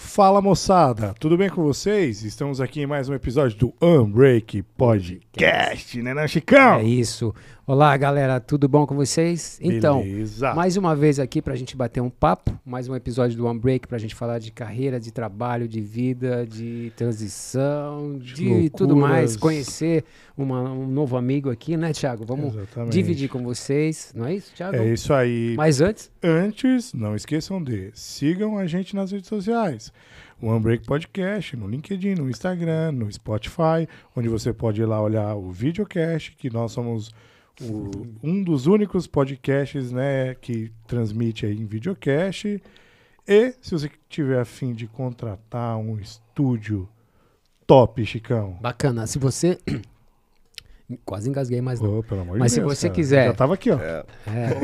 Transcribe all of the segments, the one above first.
Fala moçada, tudo bem com vocês? Estamos aqui em mais um episódio do Unbreak Podcast, né, não, Chicão? É isso. Olá, galera, tudo bom com vocês? Então, mais uma vez aqui para a gente bater um papo, mais um episódio do One Break para a gente falar de carreira, de trabalho, de vida, de transição, de Loucuras. tudo mais. Conhecer uma, um novo amigo aqui, né, Thiago? Vamos Exatamente. dividir com vocês, não é isso, Thiago? É isso aí. Mas antes? Antes, não esqueçam de sigam a gente nas redes sociais. One Break Podcast, no LinkedIn, no Instagram, no Spotify, onde você pode ir lá olhar o videocast, que nós somos o, um dos únicos podcasts né, que transmite aí em videocast. E se você tiver a fim de contratar um estúdio top, Chicão. Bacana. Se você Quase engasguei, mas não. Oh, pelo amor mas de se Deus, você cara. quiser. Eu já tava aqui, ó. É. É,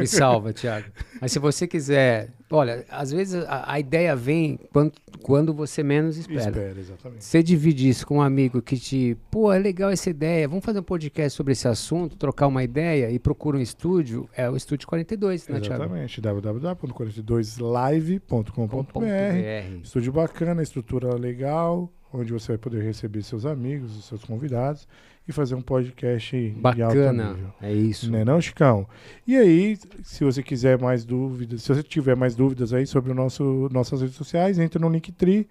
me salva, Thiago. Mas se você quiser. Olha, às vezes a, a ideia vem quando, quando você menos espera. Espera, exatamente. Você divide isso com um amigo que te. Pô, é legal essa ideia. Vamos fazer um podcast sobre esse assunto, trocar uma ideia e procura um estúdio. É o Estúdio 42, né, Exatamente. www.42live.com.br. Estúdio bacana, estrutura legal onde você vai poder receber seus amigos, os seus convidados e fazer um podcast bacana. É isso. Né, não, Chicão? E aí, se você quiser mais dúvidas, se você tiver mais dúvidas aí sobre o nosso nossas redes sociais, entre no Linktree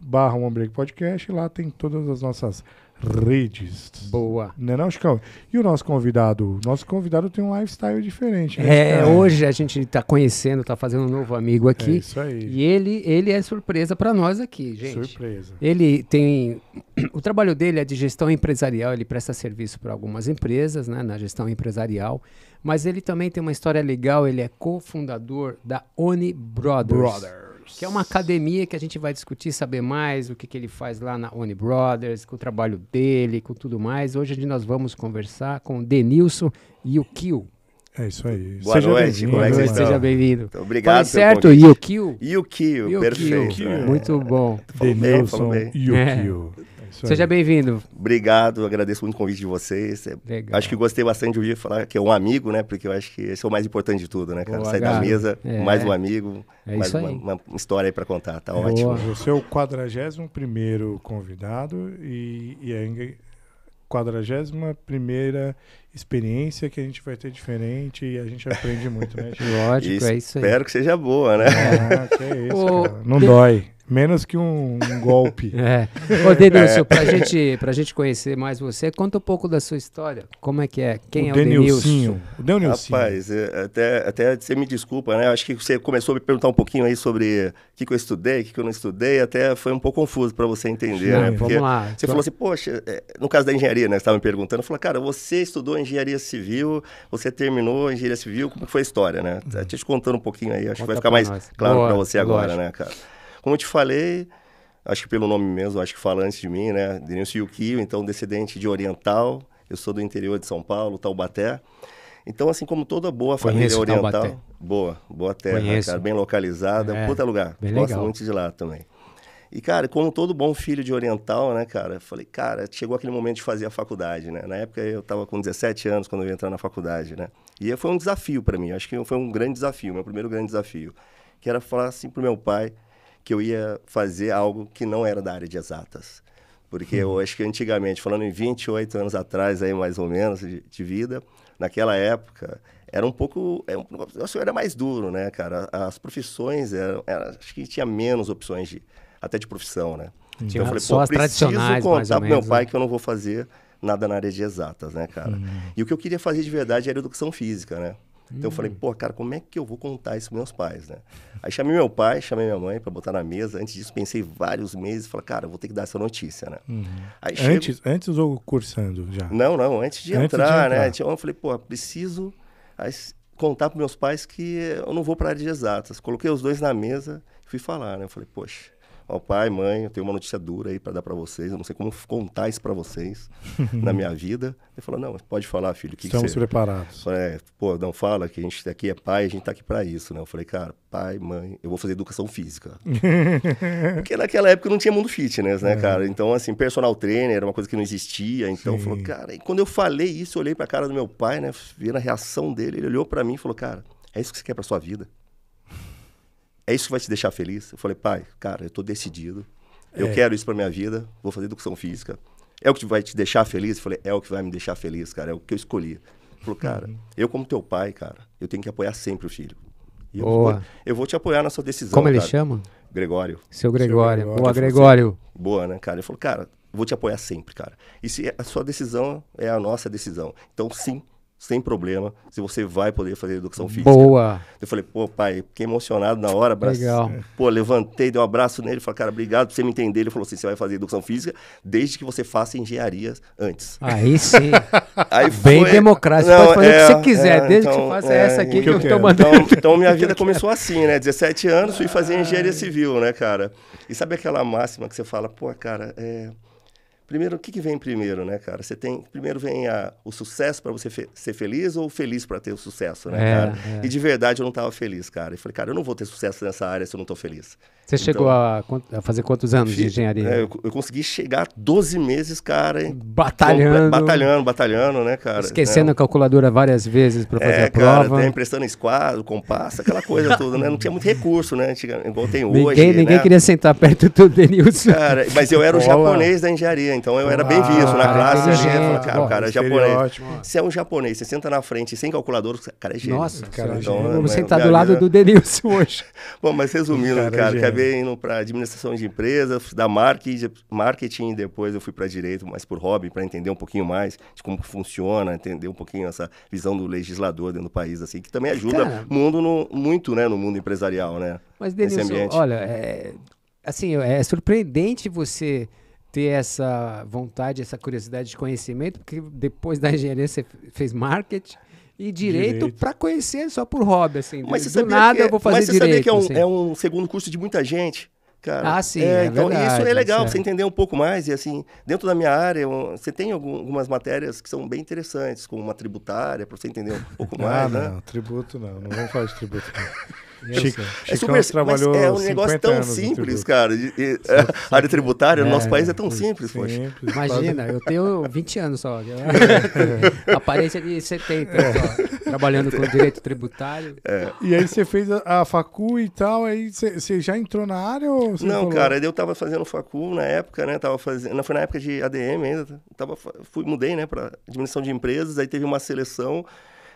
barra One Break Podcast lá tem todas as nossas redes. Boa. Né, não, Chicão? E o nosso convidado? Nosso convidado tem um lifestyle diferente. Né, é, hoje a gente está conhecendo, está fazendo um novo amigo é aqui. É isso aí. E ele, ele é surpresa para nós aqui, gente. Surpresa. Ele tem... O trabalho dele é de gestão empresarial, ele presta serviço para algumas empresas, né, na gestão empresarial. Mas ele também tem uma história legal, ele é cofundador da Oni Brothers. Brothers. Que é uma academia que a gente vai discutir, saber mais o que, que ele faz lá na Oni Brothers, com o trabalho dele, com tudo mais. Hoje nós vamos conversar com o Denilson e o Kill. É isso aí. Boa seja noite, como é que Seja bem-vindo. Então, obrigado. Tá certo, Yukio. Kiu. perfeito. Né? Muito bom. Denilson é. Yukio. Kiu. É seja bem-vindo. Obrigado, agradeço muito o convite de vocês. É, Legal. Acho que gostei bastante de ouvir falar que é um amigo, né? Porque eu acho que esse é o mais importante de tudo, né, cara? Boa, da mesa, é. mais um amigo, é mais uma, uma, história aí para contar, tá Boa. ótimo. Você é o 41 primeiro convidado e, e é quadragésima primeira experiência que a gente vai ter diferente e a gente aprende muito, né? Lógico, e é isso aí. Espero que seja boa, né? Ah, que é isso, cara. Não dói. Menos que um, um golpe. é. Ô, Denilson, é. pra, gente, pra gente conhecer mais você, conta um pouco da sua história. Como é que é? Quem o é Denilson? o Denilson? Rapaz, é, até, até você me desculpa, né? Acho que você começou a me perguntar um pouquinho aí sobre o que, que eu estudei, o que, que eu não estudei, até foi um pouco confuso para você entender, né? Porque vamos lá. Você tô... falou assim, poxa, é, no caso da engenharia, né? Você estava me perguntando, falou, cara, você estudou engenharia civil, você terminou engenharia civil, como foi a história, né? Uhum. Te contando um pouquinho aí, acho Conta que vai ficar mais nós. claro para você agora, lógico. né, cara? Como eu te falei, acho que pelo nome mesmo, acho que fala antes de mim, né? Denilson Yukio, então descendente de oriental. Eu sou do interior de São Paulo, Taubaté. Então, assim como toda boa família Conheço, oriental. Taubaté. Boa, boa terra, Conheço. cara. Bem localizada. É, puta lugar. Bem Gosto legal. muito de lá também. E, cara, como todo bom filho de oriental, né, cara? Falei, cara, chegou aquele momento de fazer a faculdade, né? Na época eu tava com 17 anos quando eu ia entrar na faculdade, né? E foi um desafio para mim. Acho que foi um grande desafio, meu primeiro grande desafio. Que era falar assim pro meu pai, que eu ia fazer algo que não era da área de exatas. Porque hum. eu uhum. acho que antigamente, falando em 28 anos atrás, aí mais ou menos, de, de vida, naquela época, era um pouco. É o senhor era mais duro, né, cara? As profissões, eram, era, acho que tinha menos opções, de, até de profissão, né? então, eu falei, só as tradicionais, contar pro meu pai né? que eu não vou fazer nada na área de exatas, né, cara? Hum. E o que eu queria fazer de verdade era educação física, né? Então hum. eu falei, hum. pô, cara, como é que eu vou contar isso para meus pais, né? Aí chamei meu pai, chamei minha mãe para botar na mesa. Antes disso, pensei vários meses, falei, cara, eu vou ter que dar essa notícia, né? Uhum. antes, antes ou cursando já? Não, não, antes de, antes entrar, de entrar, né? Então eu falei, pô, preciso contar para meus pais que eu não vou para a área de exatas. Coloquei os dois na mesa e fui falar, né? Eu falei, poxa, Ó oh, pai, mãe, eu tenho uma notícia dura aí para dar para vocês. Eu não sei como contar isso para vocês na minha vida. Ele falou: Não, pode falar, filho. Que Estamos que você... preparados. é, Pô, não fala que a gente tá aqui é pai, a gente tá aqui para isso, né? Eu falei: Cara, pai, mãe, eu vou fazer educação física. Porque naquela época não tinha mundo fitness, né, é. cara? Então, assim, personal trainer era uma coisa que não existia. Então, Sim. falou: Cara, e quando eu falei isso, eu olhei para a cara do meu pai, né? Vendo a reação dele, ele olhou para mim e falou: Cara, é isso que você quer para sua vida? é isso que vai te deixar feliz? Eu falei, pai, cara, eu tô decidido. Eu é. quero isso pra minha vida, vou fazer educação física. É o que vai te deixar feliz? Eu falei, é o que vai me deixar feliz, cara, é o que eu escolhi. Ele falou, cara, uhum. eu como teu pai, cara, eu tenho que apoiar sempre o filho. Eu, Boa. eu vou te apoiar na sua decisão. Como ele chama? Gregório. Seu Gregório. Seu Gregório. Boa, Gregório. Assim, Boa, né, cara? Ele falou, cara, vou te apoiar sempre, cara. E se a sua decisão é a nossa decisão. Então, sim, sem problema, se você vai poder fazer educação física. Boa! Eu falei, pô, pai, fiquei emocionado na hora, abraço. Legal. Pô, levantei, dei um abraço nele, falei, cara, obrigado por você me entender. Ele falou assim: você vai fazer educação física desde que você faça engenharia antes. Aí sim. Aí Bem democrático, Não, pode fazer é, o que é, você quiser, é, desde então, que você faça é, essa aqui que, que eu estou mandando. Então, então minha vida começou assim, né? 17 anos, fui fazer engenharia civil, né, cara? E sabe aquela máxima que você fala, pô, cara, é Primeiro, o que, que vem primeiro, né, cara? Você tem. Primeiro vem a, o sucesso para você fe, ser feliz ou feliz para ter o sucesso, né, é, cara? É. E de verdade eu não estava feliz, cara. E falei, cara, eu não vou ter sucesso nessa área se eu não estou feliz. Você então, chegou a, a, fazer quantos anos de engenharia? É, eu, eu, consegui chegar 12 meses, cara. Hein? Batalhando. Batalhando, batalhando, né, cara? Esquecendo né? a calculadora várias vezes para fazer é, a cara, prova. Cara, emprestando esquadro, compasso, aquela coisa toda, né? Não tinha muito recurso, né? Igual tem hoje. Ninguém, ninguém queria sentar perto do Denilson. Cara, mas eu era o japonês da engenharia, então eu era ah, bem visto na ah, classe. Assim, Gente, cara, o cara é japonês. Se é um japonês, você senta na frente sem calculador, cara é gênio. Nossa, cara, então, é gênio. Vamos é, sentar do lado do Denilson hoje. Bom, mas resumindo, cara, cara acabei indo para administração de empresas, da marketing, depois eu fui para direito, mas por hobby, para entender um pouquinho mais de como funciona, entender um pouquinho essa visão do legislador dentro do país, assim, que também ajuda Cara, mundo no, muito, né, no mundo empresarial, né? Mas, Denilson, olha, é, assim, é surpreendente você ter essa vontade, essa curiosidade de conhecimento, porque depois da engenharia você fez marketing, e direito, direito. para conhecer só por hobby, assim. Mas você sabia nada que é, eu vou fazer mas você direito. Sabia que é um, é assim. é um segundo curso de muita gente. Cara. Ah, sim. É, é então verdade, isso é legal, é. você entender um pouco mais. E assim, dentro da minha área, você tem algumas matérias que são bem interessantes, como uma tributária, para você entender um pouco ah, mais. Não, né? não, tributo não, não vamos falar de tributo. Não. Chico, é super trabalhou mas é um negócio tão simples, cara. É, a área tributária é, no nosso é, país é tão simples, simples poxa. Imagina, eu tenho 20 anos só. Né? aparência de 70 é. só, trabalhando com direito tributário. E aí você fez a, a facu e tal, aí você já entrou na área ou Não, falou? cara, eu tava fazendo facu na época, né? Tava fazendo, não foi na época de ADM ainda, tá, tava fui mudei, né, para administração de empresas, aí teve uma seleção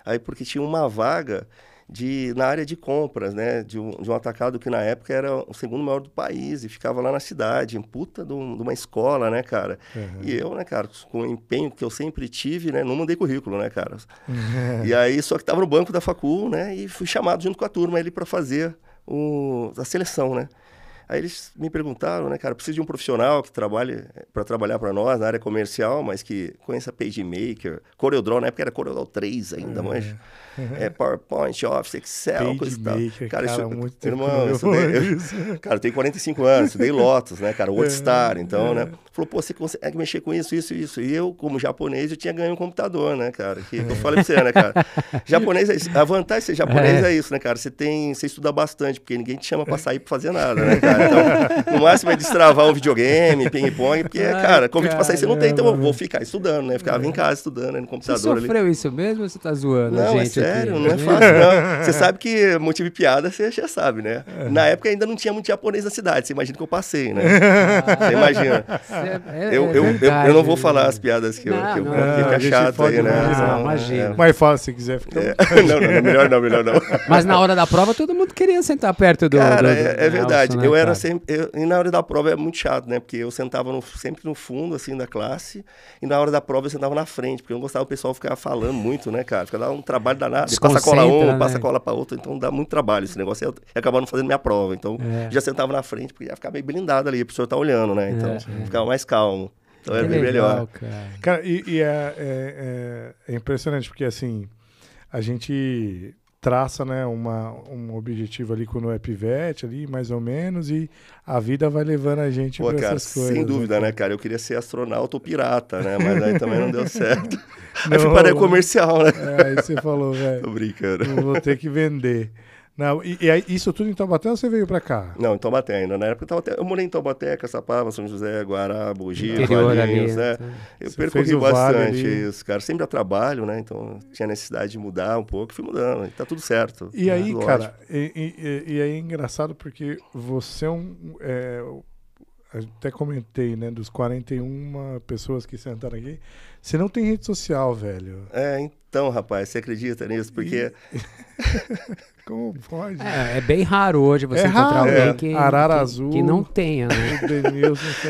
aí porque tinha uma vaga de, na área de compras, né? De um, de um, atacado que na época era o segundo maior do país e ficava lá na cidade, em puta de, um, de uma escola, né, cara? Uhum. E eu, né, cara, com o empenho que eu sempre tive, né? Não mandei currículo, né, cara? Uhum. E aí, só que tava no banco da facul, né? E fui chamado junto com a turma ele para fazer o, a seleção, né? Aí eles me perguntaram, né, cara, preciso de um profissional que trabalhe para trabalhar para nós na área comercial, mas que conheça PageMaker, CorelDRAW, na época era CorelDRAW 3 ainda, é. mas é PowerPoint, Office, Excel, coisa e tal. Cara, cara isso, muito irmão, eu, cara, eu tenho 45 anos, dei Lotus, né, cara, WordStar, é, então, é. né? Falou, pô, você consegue mexer com isso, isso, isso. E eu, como japonês, eu tinha ganho um computador, né, cara? Que eu falei pra você, né, cara? japonês é isso. A vantagem de ser japonês é. é. isso, né, cara? Você tem, você estuda bastante, porque ninguém te chama para é. sair para fazer nada, né, cara? Então, no máximo é destravar um videogame, ping-pong, porque, Ai, cara, convite pra sair você não tem, então eu vou ficar estudando, né? Ficava é. em casa estudando, né, no computador. Você sofreu ali. isso mesmo ou você tá zoando? Não, é gente é sério, aqui? não é fácil, não. Você sabe que motivo de piada você já sabe, né? É. Na época ainda não tinha muito japonês na cidade, você imagina que eu passei, né? Ah. Você imagina. É, é, eu, eu, verdade, eu, eu, não vou falar as piadas que eu, não, que eu não, ah, fica chato aí, né? não, imagina. É. Mas fala se quiser. Fica... Não, não, melhor não, melhor não. Mas na hora da prova todo mundo queria sentar perto do. Cara, do, do, é, verdade. Nelson, né, eu era sempre, eu, e na hora da prova é muito chato, né? Porque eu sentava no, sempre no fundo, assim, da classe, e na hora da prova eu sentava na frente, porque eu não gostava o pessoal ficar falando muito, né, cara? Ficava um trabalho danado. Passa cola um, né? passa cola pra outro, então dá muito trabalho esse negócio. Eu, eu acabava não fazendo minha prova, então é. já sentava na frente, porque ia ficar meio blindado ali, o pessoal tá olhando, né? Então é. é. ficava mais calmo. Então era é bem melhor. Cara, cara e, e é é, é, é impressionante, porque assim, a gente traça né, uma, um objetivo ali quando o pivete, ali, mais ou menos, e a vida vai levando a gente para essas coisas. Sem né, dúvida, né, cara? Eu queria ser astronauta ou pirata, né? Mas aí também não deu certo. Não, aí fui para né? comercial, né? É, aí você falou, velho. Tô brincando. Vou ter que vender. Não, e, e isso tudo em Taubaté ou você veio para cá? Não, em Taubaté ainda. Na época Taubaté, eu morei em Taubaté, Caçapava, São José, Guará, Bugi, Valinhos, né? né? Eu você percorri bastante vale isso, cara. Sempre a trabalho, né? Então tinha necessidade de mudar um pouco, fui mudando. Tá tudo certo. E né? aí, Lógico. cara, e, e, e, aí é engraçado porque você é um. É, até comentei, né? Dos 41 pessoas que sentaram aqui, você não tem rede social, velho. É, então, rapaz, você acredita nisso? Porque. Como pode? É, é, bem raro hoje você é encontrar raro, alguém é. que, Arara que, azul. que não tenha, né?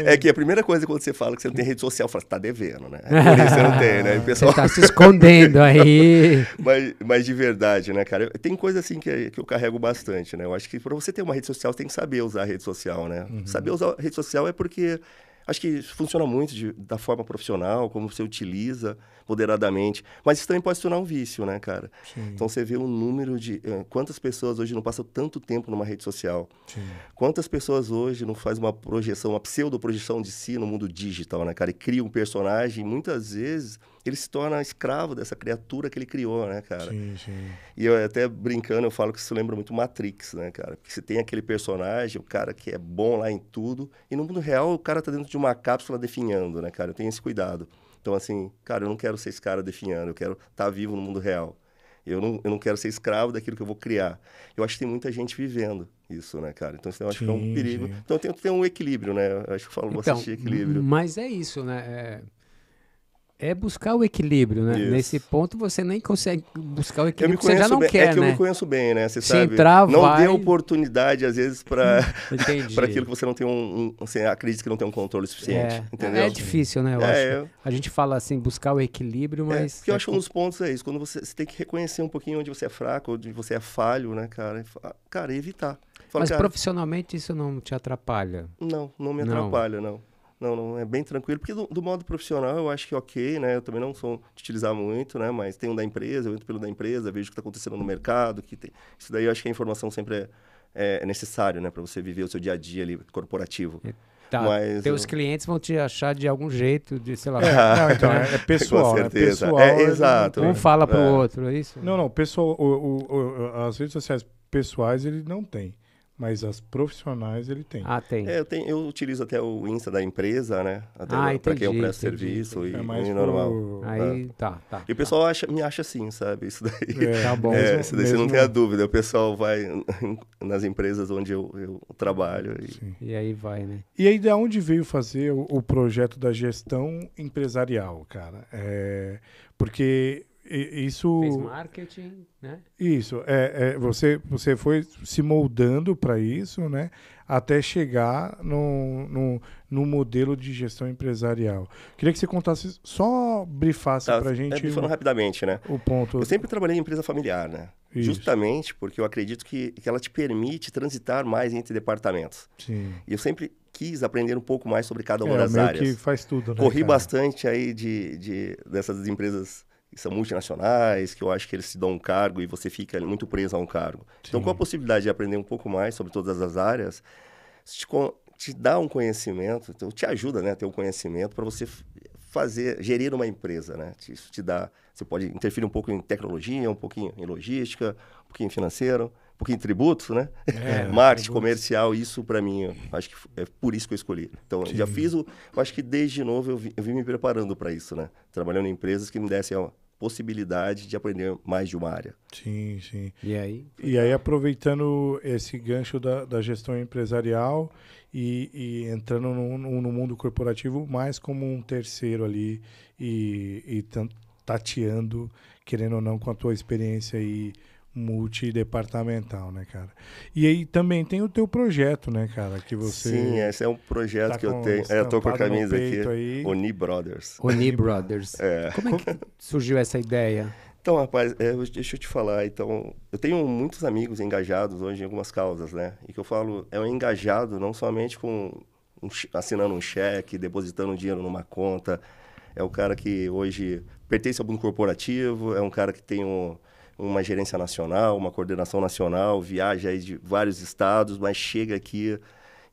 é que a primeira coisa quando você fala que você não tem rede social, fala, você tá devendo, né? É por isso você não tem, né? o pessoal... Você tá se escondendo aí. mas, mas de verdade, né, cara? Tem coisa assim que, que eu carrego bastante, né? Eu acho que para você ter uma rede social, você tem que saber usar a rede social, né? Uhum. Saber usar a rede social é porque Acho que funciona muito de, da forma profissional, como você utiliza moderadamente. Mas isso também pode se tornar um vício, né, cara? Sim. Então você vê o número de. Eh, quantas pessoas hoje não passam tanto tempo numa rede social? Sim. Quantas pessoas hoje não faz uma projeção, uma pseudo-projeção de si no mundo digital, né, cara? E cria um personagem, muitas vezes ele se torna escravo dessa criatura que ele criou, né, cara? Sim, sim. E eu até brincando, eu falo que isso lembra muito Matrix, né, cara? Porque você tem aquele personagem, o cara que é bom lá em tudo, e no mundo real o cara tá dentro de uma cápsula definhando, né, cara? Eu tenho esse cuidado. Então, assim, cara, eu não quero ser esse cara definhando, eu quero estar tá vivo no mundo real. Eu não, eu não quero ser escravo daquilo que eu vou criar. Eu acho que tem muita gente vivendo isso, né, cara? Então, isso eu acho sim, que é um perigo. Sim. Então, tem que ter um equilíbrio, né? Eu acho que eu falo então, bastante equilíbrio. Mas é isso, né? É é buscar o equilíbrio, né? Isso. Nesse ponto você nem consegue buscar o equilíbrio, você já não bem. É quer, É que né? eu me né? conheço bem, né? Você Se sabe, entrar, não vai... dê oportunidade, às vezes, para aquilo que você não tem um, um... acredita que não tem um controle suficiente, é. entendeu? É difícil, né? Eu é, acho. Eu... A gente fala assim, buscar o equilíbrio, é, mas... É, porque eu é acho que um dos pontos é isso, quando você, você tem que reconhecer um pouquinho onde você é fraco, onde você é falho, né, cara? Cara, evitar. Fala, mas cara, profissionalmente isso não te atrapalha? Não, não me atrapalha, não. não. Não, não, é bem tranquilo, porque do, do, modo profissional eu acho que é ok, né? Eu também não sou de utilizar muito, né? Mas tem um da empresa, eu entro pelo da empresa, vejo o que está acontecendo no mercado, que tem... Isso daí eu acho que a informação sempre é, é, é necessário, né? Para você viver o seu dia a dia ali, corporativo. Tá, mas, teus eu... clientes vão te achar de algum jeito, de sei lá. É, não, então, é, é né? pessoal, é pessoal. É, exato. Né? Um fala pro é. outro, é isso? Não, não, pessoal, o, o, o, as redes sociais pessoais ele não tem. Mas as profissionais ele tem. Ah, tem. É, eu, tenho, eu utilizo até o Insta da empresa, né? Até ah, para quem eu presto entendi, serviço entendi. e, é mais normal. Pro... Tá. Aí, tá, tá. tá e o tá. pessoal tá. Acha, me acha assim, sabe? Isso daí. É, tá bom. É, isso daí mesmo... você não tem a dúvida. O pessoal vai nas empresas onde eu, eu trabalho. E... Sim. e aí vai, né? E aí, de onde veio fazer o, o projeto da gestão empresarial, cara? É, porque isso. Fez marketing, né? Isso. É, é você, você foi se moldando para isso, né? Até chegar no, no, no, modelo de gestão empresarial. Queria que você contasse, só brifasse tá, para a é, gente. É, uma, rapidamente, né? O ponto. Eu sempre trabalhei em empresa familiar, né? Isso. Justamente porque eu acredito que, que ela te permite transitar mais entre departamentos. Sim. E eu sempre quis aprender um pouco mais sobre cada é, uma é, das áreas. Que faz tudo, né, Corri cara? bastante aí de, de, dessas empresas que são multinacionais, que eu acho que eles te dão um cargo e você fica muito preso a um cargo. Então, Sim. Então, com a possibilidade de aprender um pouco mais sobre todas as áreas, te, te dá um conhecimento, então te ajuda né, a ter um conhecimento para você fazer, gerir uma empresa, né? Isso te dá, você pode interferir um pouco em tecnologia, um pouquinho em logística, um pouquinho em financeiro pouquinho de tributo, né? É, Marketing, comercial, isso para mim, acho que é por isso que eu escolhi. Então, Sim. já fiz o. Acho que desde novo eu, vi, vim me preparando para isso, né? Trabalhando em empresas que me dessem a possibilidade de aprender mais de uma área. Sim, sim. E aí? E aí, aproveitando esse gancho da, da gestão empresarial e, e entrando no, no, mundo corporativo mais como um terceiro ali e, e tateando, querendo ou não, com a tua experiência aí multidepartamental, né, cara? E aí também tem o teu projeto, né, cara, que você Sim, esse é um projeto tá que eu tenho. É, eu tô com a camisa aqui, aí. Oni Brothers. Oni Brothers. é. Como é que surgiu essa ideia? Então, rapaz, é, deixa eu te falar. Então, eu tenho muitos amigos engajados hoje em algumas causas, né? E que eu falo, é um engajado não somente com um, assinando um cheque, depositando dinheiro numa conta. É o cara que hoje pertence a mundo corporativo, é um cara que tem um uma gerência nacional, uma coordenação nacional, viaja aí de vários estados, mas chega aqui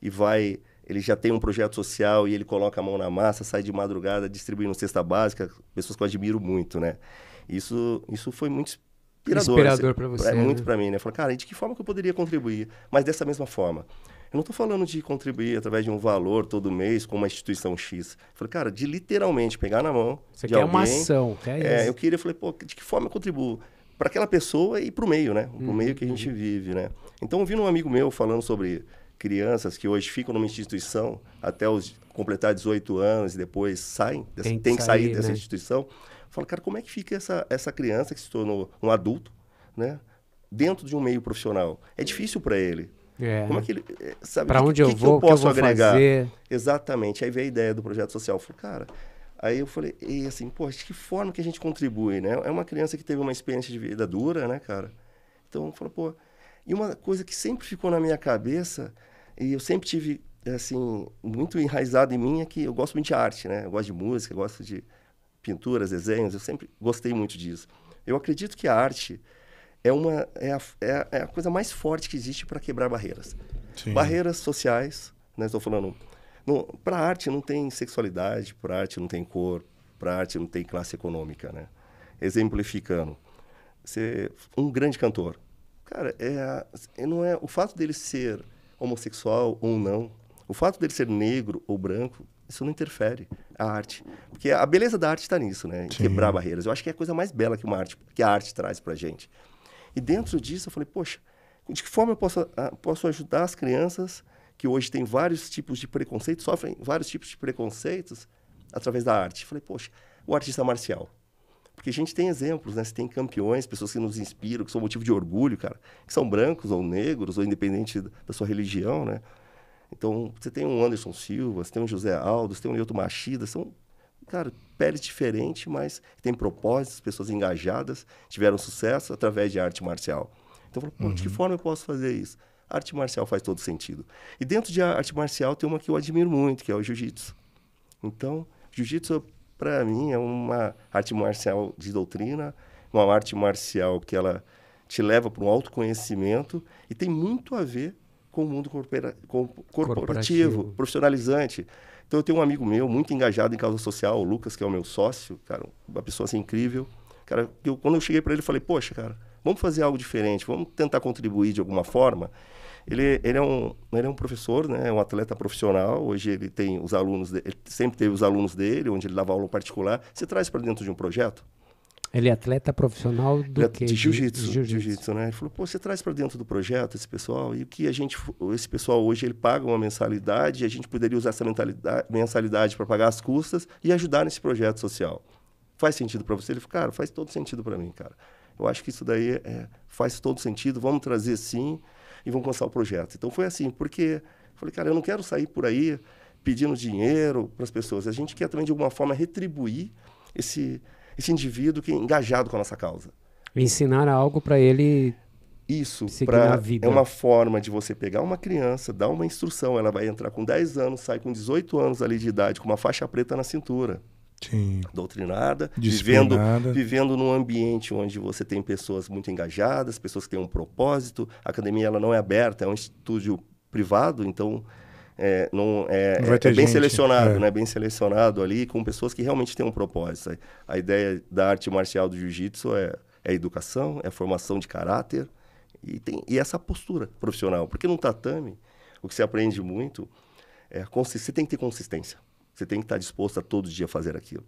e vai. Ele já tem um projeto social e ele coloca a mão na massa, sai de madrugada distribuindo cesta básica, pessoas que eu admiro muito, né? Isso, isso foi muito inspirador. Assim. Inspirador para você. É né? muito para mim, né? Eu falei, cara, de que forma que eu poderia contribuir? Mas dessa mesma forma. Eu não estou falando de contribuir através de um valor todo mês com uma instituição X. Eu falei, cara, de literalmente pegar na mão. Você de quer alguém, uma ação, quer é, isso. Eu queria, eu falei, pô, de que forma eu contribuo? para aquela pessoa e para o meio, né? Para o uhum. meio que a gente uhum. vive, né? Então, ouvindo um amigo meu falando sobre crianças que hoje ficam numa instituição até os completar 18 anos e depois saem, tem que, tem que sair, sair, dessa né? instituição, Fala, cara, como é que fica essa, essa criança que se tornou um adulto, né? Dentro de um meio profissional. É difícil para ele. É. Como é que ele. Eh, sabe, para onde que, eu que vou, que eu posso agregar? Fazer? Exatamente. Aí veio a ideia do projeto social. Eu falei, cara, Aí eu falei, e assim, pô, de que forma que a gente contribui, né? É uma criança que teve uma experiência de vida dura, né, cara? Então, eu falei, pô... E uma coisa que sempre ficou na minha cabeça, e eu sempre tive, assim, muito enraizado em mim, é que eu gosto muito de arte, né? Eu gosto de música, eu gosto de pinturas, desenhos, eu sempre gostei muito disso. Eu acredito que a arte é, uma, é, a, é a, é a coisa mais forte que existe para quebrar barreiras. Sim. Barreiras sociais, né? Estou falando para arte não tem sexualidade, para arte não tem cor, para arte não tem classe econômica, né? Exemplificando, você, um grande cantor, cara, é, é, não é o fato dele ser homossexual ou não, o fato dele ser negro ou branco, isso não interfere a arte, porque a beleza da arte está nisso, né? Em quebrar barreiras. Eu acho que é a coisa mais bela que uma arte, que a arte traz para gente. E dentro disso eu falei, poxa, de que forma eu posso, ah, posso ajudar as crianças que hoje tem vários tipos de preconceitos, sofrem vários tipos de preconceitos através da arte. Falei, poxa, o artista marcial. Porque a gente tem exemplos, né? Você tem campeões, pessoas que nos inspiram, que são motivo de orgulho, cara, que são brancos ou negros, ou independente da sua religião, né? Então, você tem um Anderson Silva, você tem um José Aldo, você tem um Lioto Machida, são, cara, peles diferentes, mas tem propósitos, pessoas engajadas, tiveram sucesso através de arte marcial. Então, eu falo, uhum. de que uhum. forma eu posso fazer isso? arte marcial faz todo sentido. E dentro de arte marcial tem uma que eu admiro muito, que é o jiu-jitsu. Então, jiu-jitsu, para mim, é uma arte marcial de doutrina, uma arte marcial que ela te leva para um autoconhecimento e tem muito a ver com o mundo corpora corporativo, corporativo, profissionalizante. Então, eu tenho um amigo meu muito engajado em causa social, o Lucas, que é o meu sócio, cara, uma pessoa assim, incrível. Cara, eu, quando eu cheguei para ele, eu falei, poxa, cara, vamos fazer algo diferente, vamos tentar contribuir de alguma forma. Ele, ele, é, um, ele é um professor, né? É um atleta profissional. Hoje ele tem os alunos, de, ele sempre teve os alunos dele, onde ele dava aula particular. Você traz para dentro de um projeto? Ele é atleta profissional do é quê? De jiu-jitsu. jiu, -jitsu, né? Ele falou, pô, você traz para dentro do projeto esse pessoal e o que a gente, esse pessoal hoje ele paga uma mensalidade e a gente poderia usar essa mensalidade para pagar as custas e ajudar nesse projeto social. Faz sentido para você? Ele falou, cara, faz todo sentido para mim, cara. Eu acho que isso daí é, faz todo sentido, vamos trazer sim e vamos começar o projeto. Então foi assim, porque falei, cara, eu não quero sair por aí pedindo dinheiro para as pessoas. A gente quer também, de alguma forma, retribuir esse, esse indivíduo que é engajado com a nossa causa. Ensinar algo para ele isso pra, é uma forma de você pegar uma criança, dar uma instrução, ela vai entrar com 10 anos, sai com 18 anos ali de idade, com uma faixa preta na cintura. Sim. doutrinada, vivendo, vivendo num ambiente onde você tem pessoas muito engajadas, pessoas que têm um propósito. A academia ela não é aberta, é um estúdio privado, então é, não, é, não é, é, bem gente. selecionado, é. né? Bem selecionado ali com pessoas que realmente têm um propósito. A ideia da arte marcial do jiu-jitsu é, é educação, é formação de caráter e, tem, e essa postura profissional. Porque no tatame, o que você aprende muito é você tem que ter consistência. Você tem que estar disposto a todo dia fazer aquilo.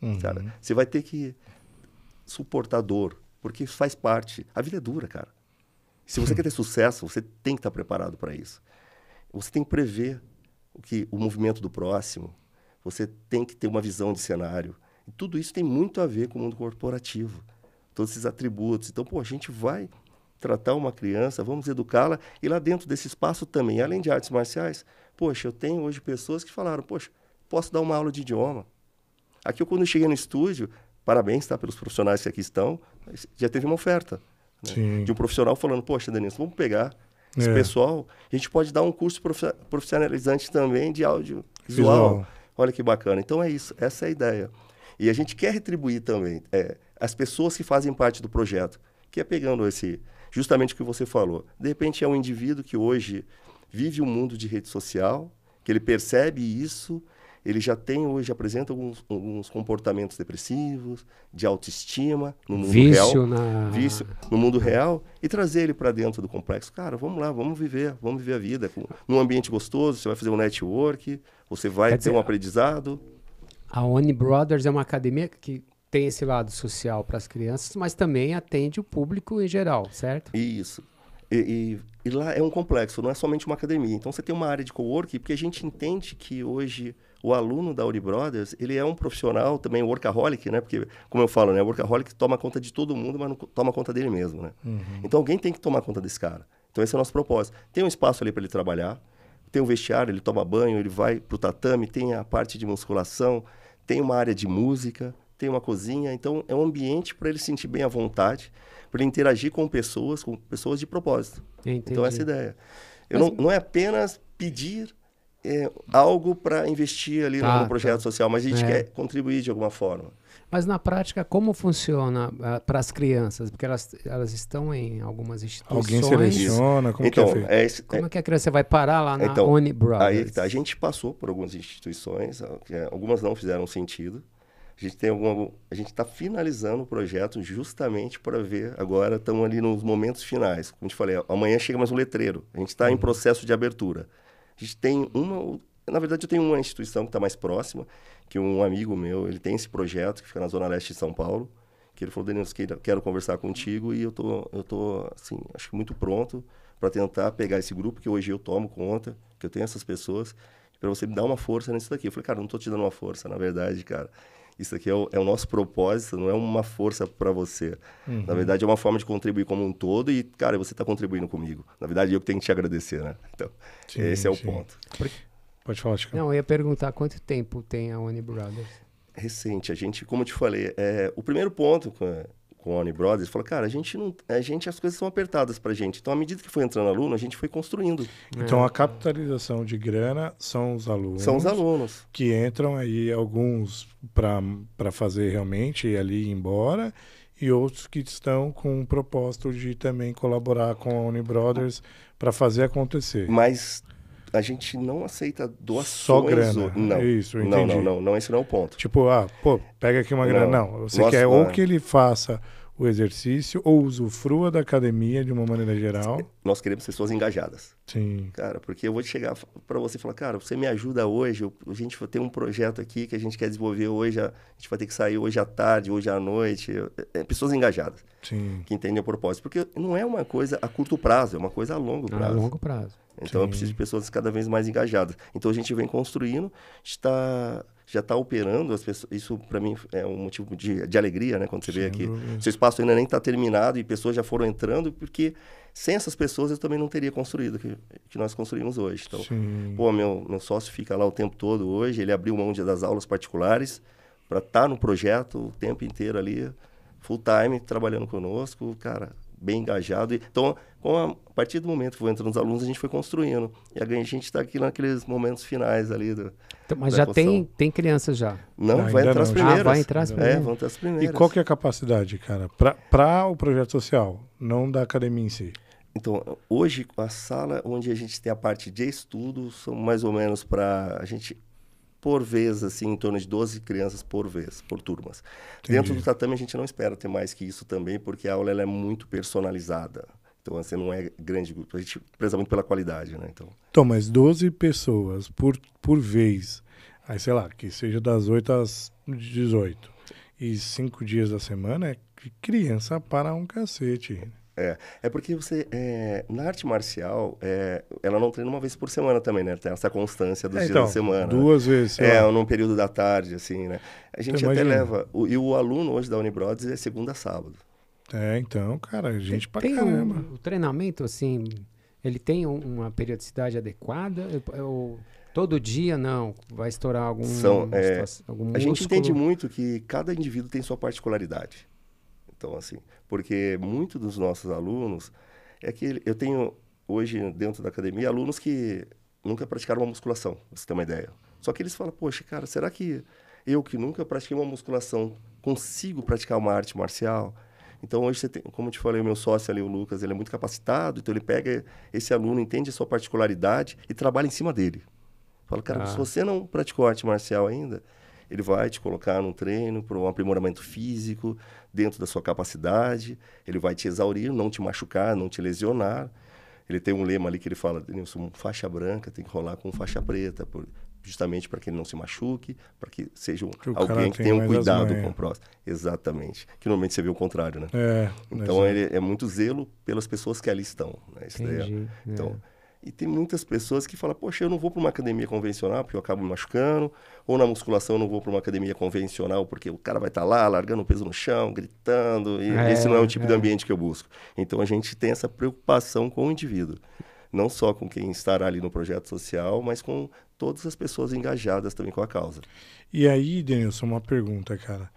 Uhum. Cara, você vai ter que suportar dor, porque faz parte. A vida é dura, cara. Se você quer ter sucesso, você tem que estar preparado para isso. Você tem que prever o que o movimento do próximo. Você tem que ter uma visão de cenário. E tudo isso tem muito a ver com o mundo corporativo. Todos esses atributos. Então, pô, a gente vai tratar uma criança, vamos educá-la e lá dentro desse espaço também, além de artes marciais, poxa, eu tenho hoje pessoas que falaram, poxa, posso dar uma aula de idioma. Aqui, eu, quando cheguei no estúdio, parabéns tá, pelos profissionais que aqui estão, já teve uma oferta né? de um profissional falando: Poxa, Danilo, vamos pegar esse é. pessoal, a gente pode dar um curso profissionalizante também de áudio visual. visual. Olha que bacana. Então é isso, essa é a ideia. E a gente quer retribuir também é, as pessoas que fazem parte do projeto, que é pegando esse, justamente o que você falou. De repente é um indivíduo que hoje vive o um mundo de rede social, que ele percebe isso ele já tem hoje, apresenta alguns, alguns comportamentos depressivos, de autoestima no mundo vício real. Na... Vício no mundo real. E trazer ele para dentro do complexo. Cara, vamos lá, vamos viver, vamos viver a vida. Com, num ambiente gostoso, você vai fazer um network, você vai Quer ter dizer, um aprendizado. A Oni Brothers é uma academia que tem esse lado social para as crianças, mas também atende o público em geral, certo? Isso. E, e, e, lá é um complexo, não é somente uma academia. Então você tem uma área de coworking, porque a gente entende que hoje o aluno da Uri Brothers, ele é um profissional também workaholic, né? Porque, como eu falo, né? O workaholic toma conta de todo mundo, mas não toma conta dele mesmo, né? Uhum. Então, alguém tem que tomar conta desse cara. Então, esse é o nosso propósito. Tem um espaço ali para ele trabalhar, tem um vestiário, ele toma banho, ele vai pro tatame, tem a parte de musculação, tem uma área de música, tem uma cozinha. Então, é um ambiente para ele sentir bem à vontade, para ele interagir com pessoas, com pessoas de propósito. Entendi. Então, essa é a ideia. Eu mas... não, não é apenas pedir é, algo para investir ali tá, no, projeto tá. social, mas a gente é. quer contribuir de alguma forma. Mas na prática, como funciona uh, ah, para as crianças? Porque elas, elas estão em algumas instituições. Alguém seleciona? Como, então, que, é é, como é, é que a criança vai parar lá na então, Oni Brothers? Aí, tá, a gente passou por algumas instituições, ah, é, algumas não fizeram sentido. A gente tem a gente está finalizando o projeto justamente para ver agora estamos ali nos momentos finais. Como te falei, amanhã chega mais um letreiro. A gente está uhum. em processo de abertura. A gente tem uma. Na verdade, eu tenho uma instituição que está mais próxima, que um amigo meu, ele tem esse projeto que fica na Zona Leste de São Paulo, que ele falou, Danilo, quero conversar contigo e eu tô, eu tô assim, acho que muito pronto para tentar pegar esse grupo que hoje eu tomo conta, que eu tenho essas pessoas, para você me dar uma força nisso daqui. Eu falei, cara, não estou te dando uma força, na verdade, cara. Isso aqui é o, é o nosso propósito, não é uma força para você. Uhum. Na verdade, é uma forma de contribuir como um todo e, cara, você está contribuindo comigo. Na verdade, eu que tenho que te agradecer, né? Então, sim, esse é sim. o ponto. Pode falar, Chico. Não, eu ia perguntar quanto tempo tem a One Brothers. Recente, a gente, como eu te falei, é, o primeiro ponto é, com a Oni Brothers, falou, cara, a gente não, a gente as coisas são apertadas para gente. Então, à medida que foi entrando aluno, a gente foi construindo. Então, é. a capitalização de grana são os alunos. São os alunos que entram aí alguns para fazer realmente e ali ir embora e outros que estão com o propósito de também colaborar com a Uni Brothers para fazer acontecer. Mas a gente não aceita doações. Só grana. Não. Isso, entendi. Não, não, não, esse não é o ponto. Tipo, ah, pô, pega aqui uma grana. Não, não você Nossa, quer não. ou é. que ele faça o exercício ou usufrua da academia de uma maneira geral. Nós queremos pessoas engajadas. Sim. Cara, porque eu vou chegar para você e falar, cara, você me ajuda hoje, a gente tem um projeto aqui que a gente quer desenvolver hoje, a, gente vai ter que sair hoje à tarde, hoje à noite. É, é pessoas engajadas. Sim. Que entendem o propósito. Porque não é uma coisa a curto prazo, é uma coisa a longo prazo. A longo prazo. Então Sim. eu preciso de pessoas cada vez mais engajadas. Então a gente vem construindo, está já está operando as pessoas. Isso para mim é um motivo de, de alegria, né? Quando você Sim, vê aqui, seu espaço ainda nem está terminado e pessoas já foram entrando, porque sem essas pessoas eu também não teria construído o que, que nós construímos hoje. Então, Sim. pô, meu, meu sócio fica lá o tempo todo hoje. Ele abriu mão das aulas particulares para estar tá no projeto o tempo inteiro ali, full time trabalhando conosco, cara bem engajado. Então, a partir do momento que foi entrando os alunos, a gente foi construindo. E a gente está aqui naqueles momentos finais ali. Do, então, mas já tem, tem criança já? Não, não vai entrar não, as primeiras. Ah, vai entrar as é, primeiras. É, vão entrar as primeiras. E qual que é a capacidade, cara, para o projeto social, não da academia em si? Então, hoje, a sala onde a gente tem a parte de estudo, são mais ou menos para... A gente por vez, assim, em torno de 12 crianças por vez, por turmas. Entendi. Dentro do tatame, a gente não espera ter mais que isso também, porque a aula é muito personalizada. Então, assim, não é grande grupo. A gente preza muito pela qualidade, né? Então, então mas 12 pessoas por, por vez. Aí, sei lá, que seja das 8 às 18. E cinco dias da semana é criança para um cacete. É, é porque você, é, na arte marcial, é, ela não treina uma vez por semana também, né? Tem essa constância dos é, dias então, da semana. Duas né? vezes. É, num período da tarde, assim, né? A gente até leva. O, e o aluno hoje da Unibrods é segunda a sábado. É, então, cara, a é gente pra tem caramba. Um, o treinamento, assim, ele tem uma periodicidade adequada? Eu, Todo dia não, vai estourar algum, São, algum é, A gente entende muito que cada indivíduo tem sua particularidade. Então, assim, porque muitos dos nossos alunos é que eu tenho hoje dentro da academia alunos que nunca praticaram uma musculação, você tem uma ideia. Só que eles falam, poxa, cara, será que eu que nunca pratiquei uma musculação consigo praticar uma arte marcial? Então hoje você tem, como eu te falei, o meu sócio ali, o Lucas, ele é muito capacitado, então ele pega esse aluno, entende a sua particularidade e trabalha em cima dele. Fala, cara, ah. se você não praticou arte marcial ainda, ele vai te colocar num treino para um aprimoramento físico, dentro da sua capacidade, ele vai te exaurir, não te machucar, não te lesionar. Ele tem um lema ali que ele fala, Nilson, faixa branca tem que rolar com faixa preta, por, justamente para que ele não se machuque, para que seja um, que alguém que tenha um cuidado com o é. próximo. Exatamente. Que normalmente você vê o contrário, né? É, então, né, ele é muito zelo pelas pessoas que ali estão. Né? É Entendi, é. Então... É. E tem muitas pessoas que falam, poxa, eu não vou para uma academia convencional porque eu acabo me machucando, ou na musculação eu não vou para uma academia convencional porque o cara vai estar tá lá largando o peso no chão, gritando, e é, esse não é o é. tipo é. de ambiente que eu busco. Então a gente tem essa preocupação com o indivíduo, não só com quem estará ali no projeto social, mas com todas as pessoas engajadas também com a causa. E aí, Denilson, uma pergunta, cara.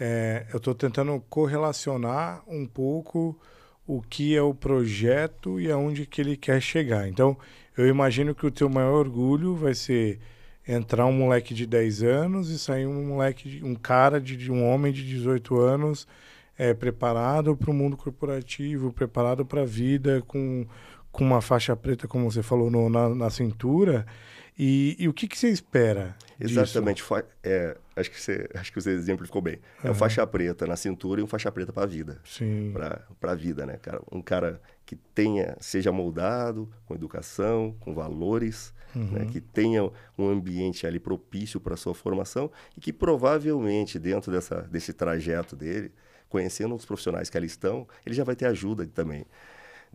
É, eu estou tentando correlacionar um pouco o que é o projeto e aonde que ele quer chegar. Então, eu imagino que o teu maior orgulho vai ser entrar um moleque de 10 anos e sair um moleque, de, um cara de, de, um homem de 18 anos é, preparado para o mundo corporativo, preparado para a vida, com, com uma faixa preta, como você falou, no, na, na cintura. E, e, o que, que você espera? Exatamente. É, acho, que você, acho que você exemplificou bem. É, é faixa preta na cintura e um faixa preta para a vida. Sim. Para a vida, né, cara? Um cara que tenha, seja moldado com educação, com valores, né? uhum. né? que tenha um ambiente ali propício para sua formação e que provavelmente dentro dessa, desse trajeto dele, conhecendo os profissionais que ali estão, ele já vai ter ajuda também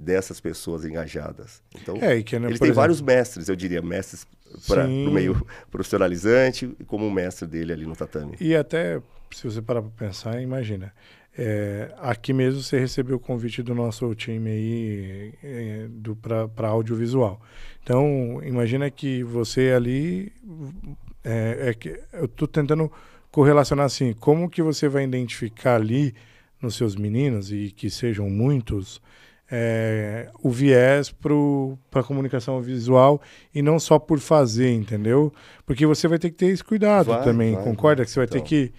dessas pessoas engajadas. Então, é, que, né, ele tem exemplo... vários mestres, eu diria, mestres para o pro meio profissionalizante, como o mestre dele ali no tatame. E até, se você parar para pensar, imagina, é, aqui mesmo você recebeu o convite do nosso time aí é, para audiovisual. Então, imagina que você ali. É, é que eu estou tentando correlacionar assim: como que você vai identificar ali nos seus meninos, e que sejam muitos, é, o viés para a comunicação visual e não só por fazer, entendeu? Porque você vai ter que ter esse cuidado vai, também, vai, concorda? Vai. Que você vai então. ter que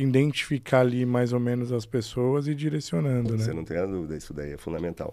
identificar ali mais ou menos as pessoas e direcionando, você né? Você não tem a dúvida, isso daí é fundamental.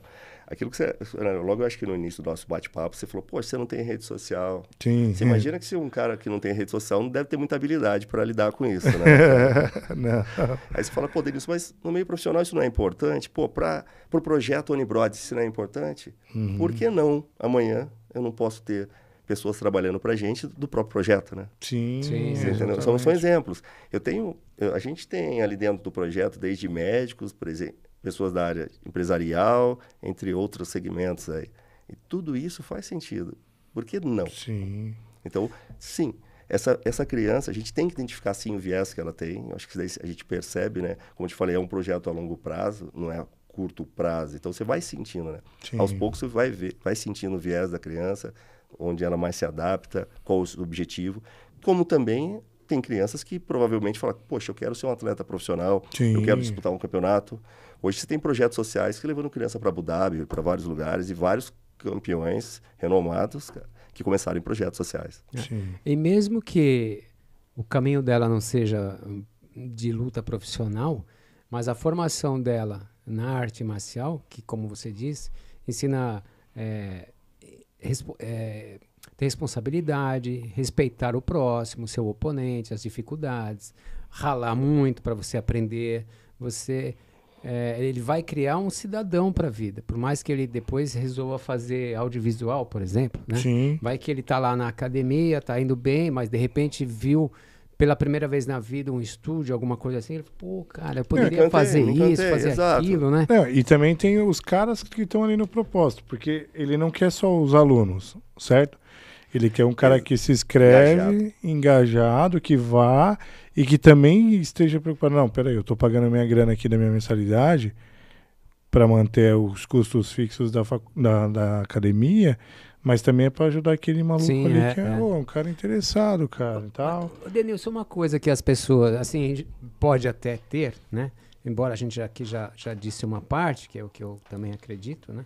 Aquilo que você. Né, logo, eu acho que no início do nosso bate-papo, você falou, pô, você não tem rede social. Sim. Você imagina que se um cara que não tem rede social não deve ter muita habilidade para lidar com isso, né? não. Aí você fala, pô, Denilson, mas no meio profissional isso não é importante? Pô, para o pro projeto Onibroad isso não é importante? Uhum. Por que não amanhã eu não posso ter pessoas trabalhando para gente do próprio projeto, né? Sim, Sim São, são exemplos. Eu tenho, a gente tem ali dentro do projeto desde médicos, por exemplo, pessoas da área empresarial, entre outros segmentos aí. E tudo isso faz sentido. Por que não? Sim. Então, sim, essa, essa criança, a gente tem que identificar sim o viés que ela tem. Eu acho que daí a gente percebe, né? Como eu te falei, é um projeto a longo prazo, não é a curto prazo. Então você vai sentindo, né? Sim. Aos poucos você vai ver, vai sentindo o viés da criança, onde ela mais se adapta, qual o objetivo. Como também tem crianças que provavelmente falam, poxa, eu quero ser um atleta profissional, sim. eu quero disputar um campeonato, Hoje você tem projetos sociais que levando criança para Abu Dhabi, para vários lugares e vários campeões renomados que começaram em projetos sociais. É. Sim. E mesmo que o caminho dela não seja hum, de luta profissional, mas a formação dela na arte marcial, que como você disse, ensina é, é, ter responsabilidade, respeitar o próximo, seu oponente, as dificuldades, ralar muito para você aprender, você é, ele vai criar um cidadão para a vida. Por mais que ele depois resolva fazer audiovisual, por exemplo, né? Sim. Vai que ele está lá na academia, está indo bem, mas de repente viu pela primeira vez na vida um estúdio, alguma coisa assim, ele pô, cara, eu poderia eu fazer cantei, isso, fazer exato. aquilo, né? Não, e também tem os caras que estão ali no propósito, porque ele não quer só os alunos, certo? Ele quer um cara que se inscreve, engajado. engajado, que vá e que também esteja preocupado. Não, peraí, eu estou pagando a minha grana aqui da minha mensalidade para manter os custos fixos da, da, da, academia, mas também é para ajudar aquele maluco Sim, ali é, que é, é. Oh, um cara interessado, cara, e tal. Denilson, uma coisa que as pessoas, assim, pode até ter, né? Embora a gente aqui já, já disse uma parte, que é o que eu também acredito, né?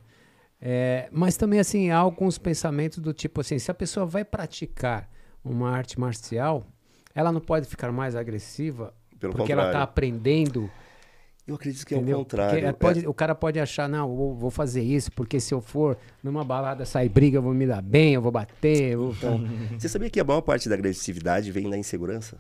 É, mas também, assim, há alguns pensamentos do tipo assim: se a pessoa vai praticar uma arte marcial, ela não pode ficar mais agressiva Pelo porque contrário. ela está aprendendo. Eu acredito que Entendeu? é o contrário. É, é. Pode, é. O cara pode achar, não, vou, vou, fazer isso, porque se eu for numa balada sair briga, eu vou me dar bem, eu vou bater. Eu vou... Então, você sabia que a maior parte da agressividade vem da insegurança?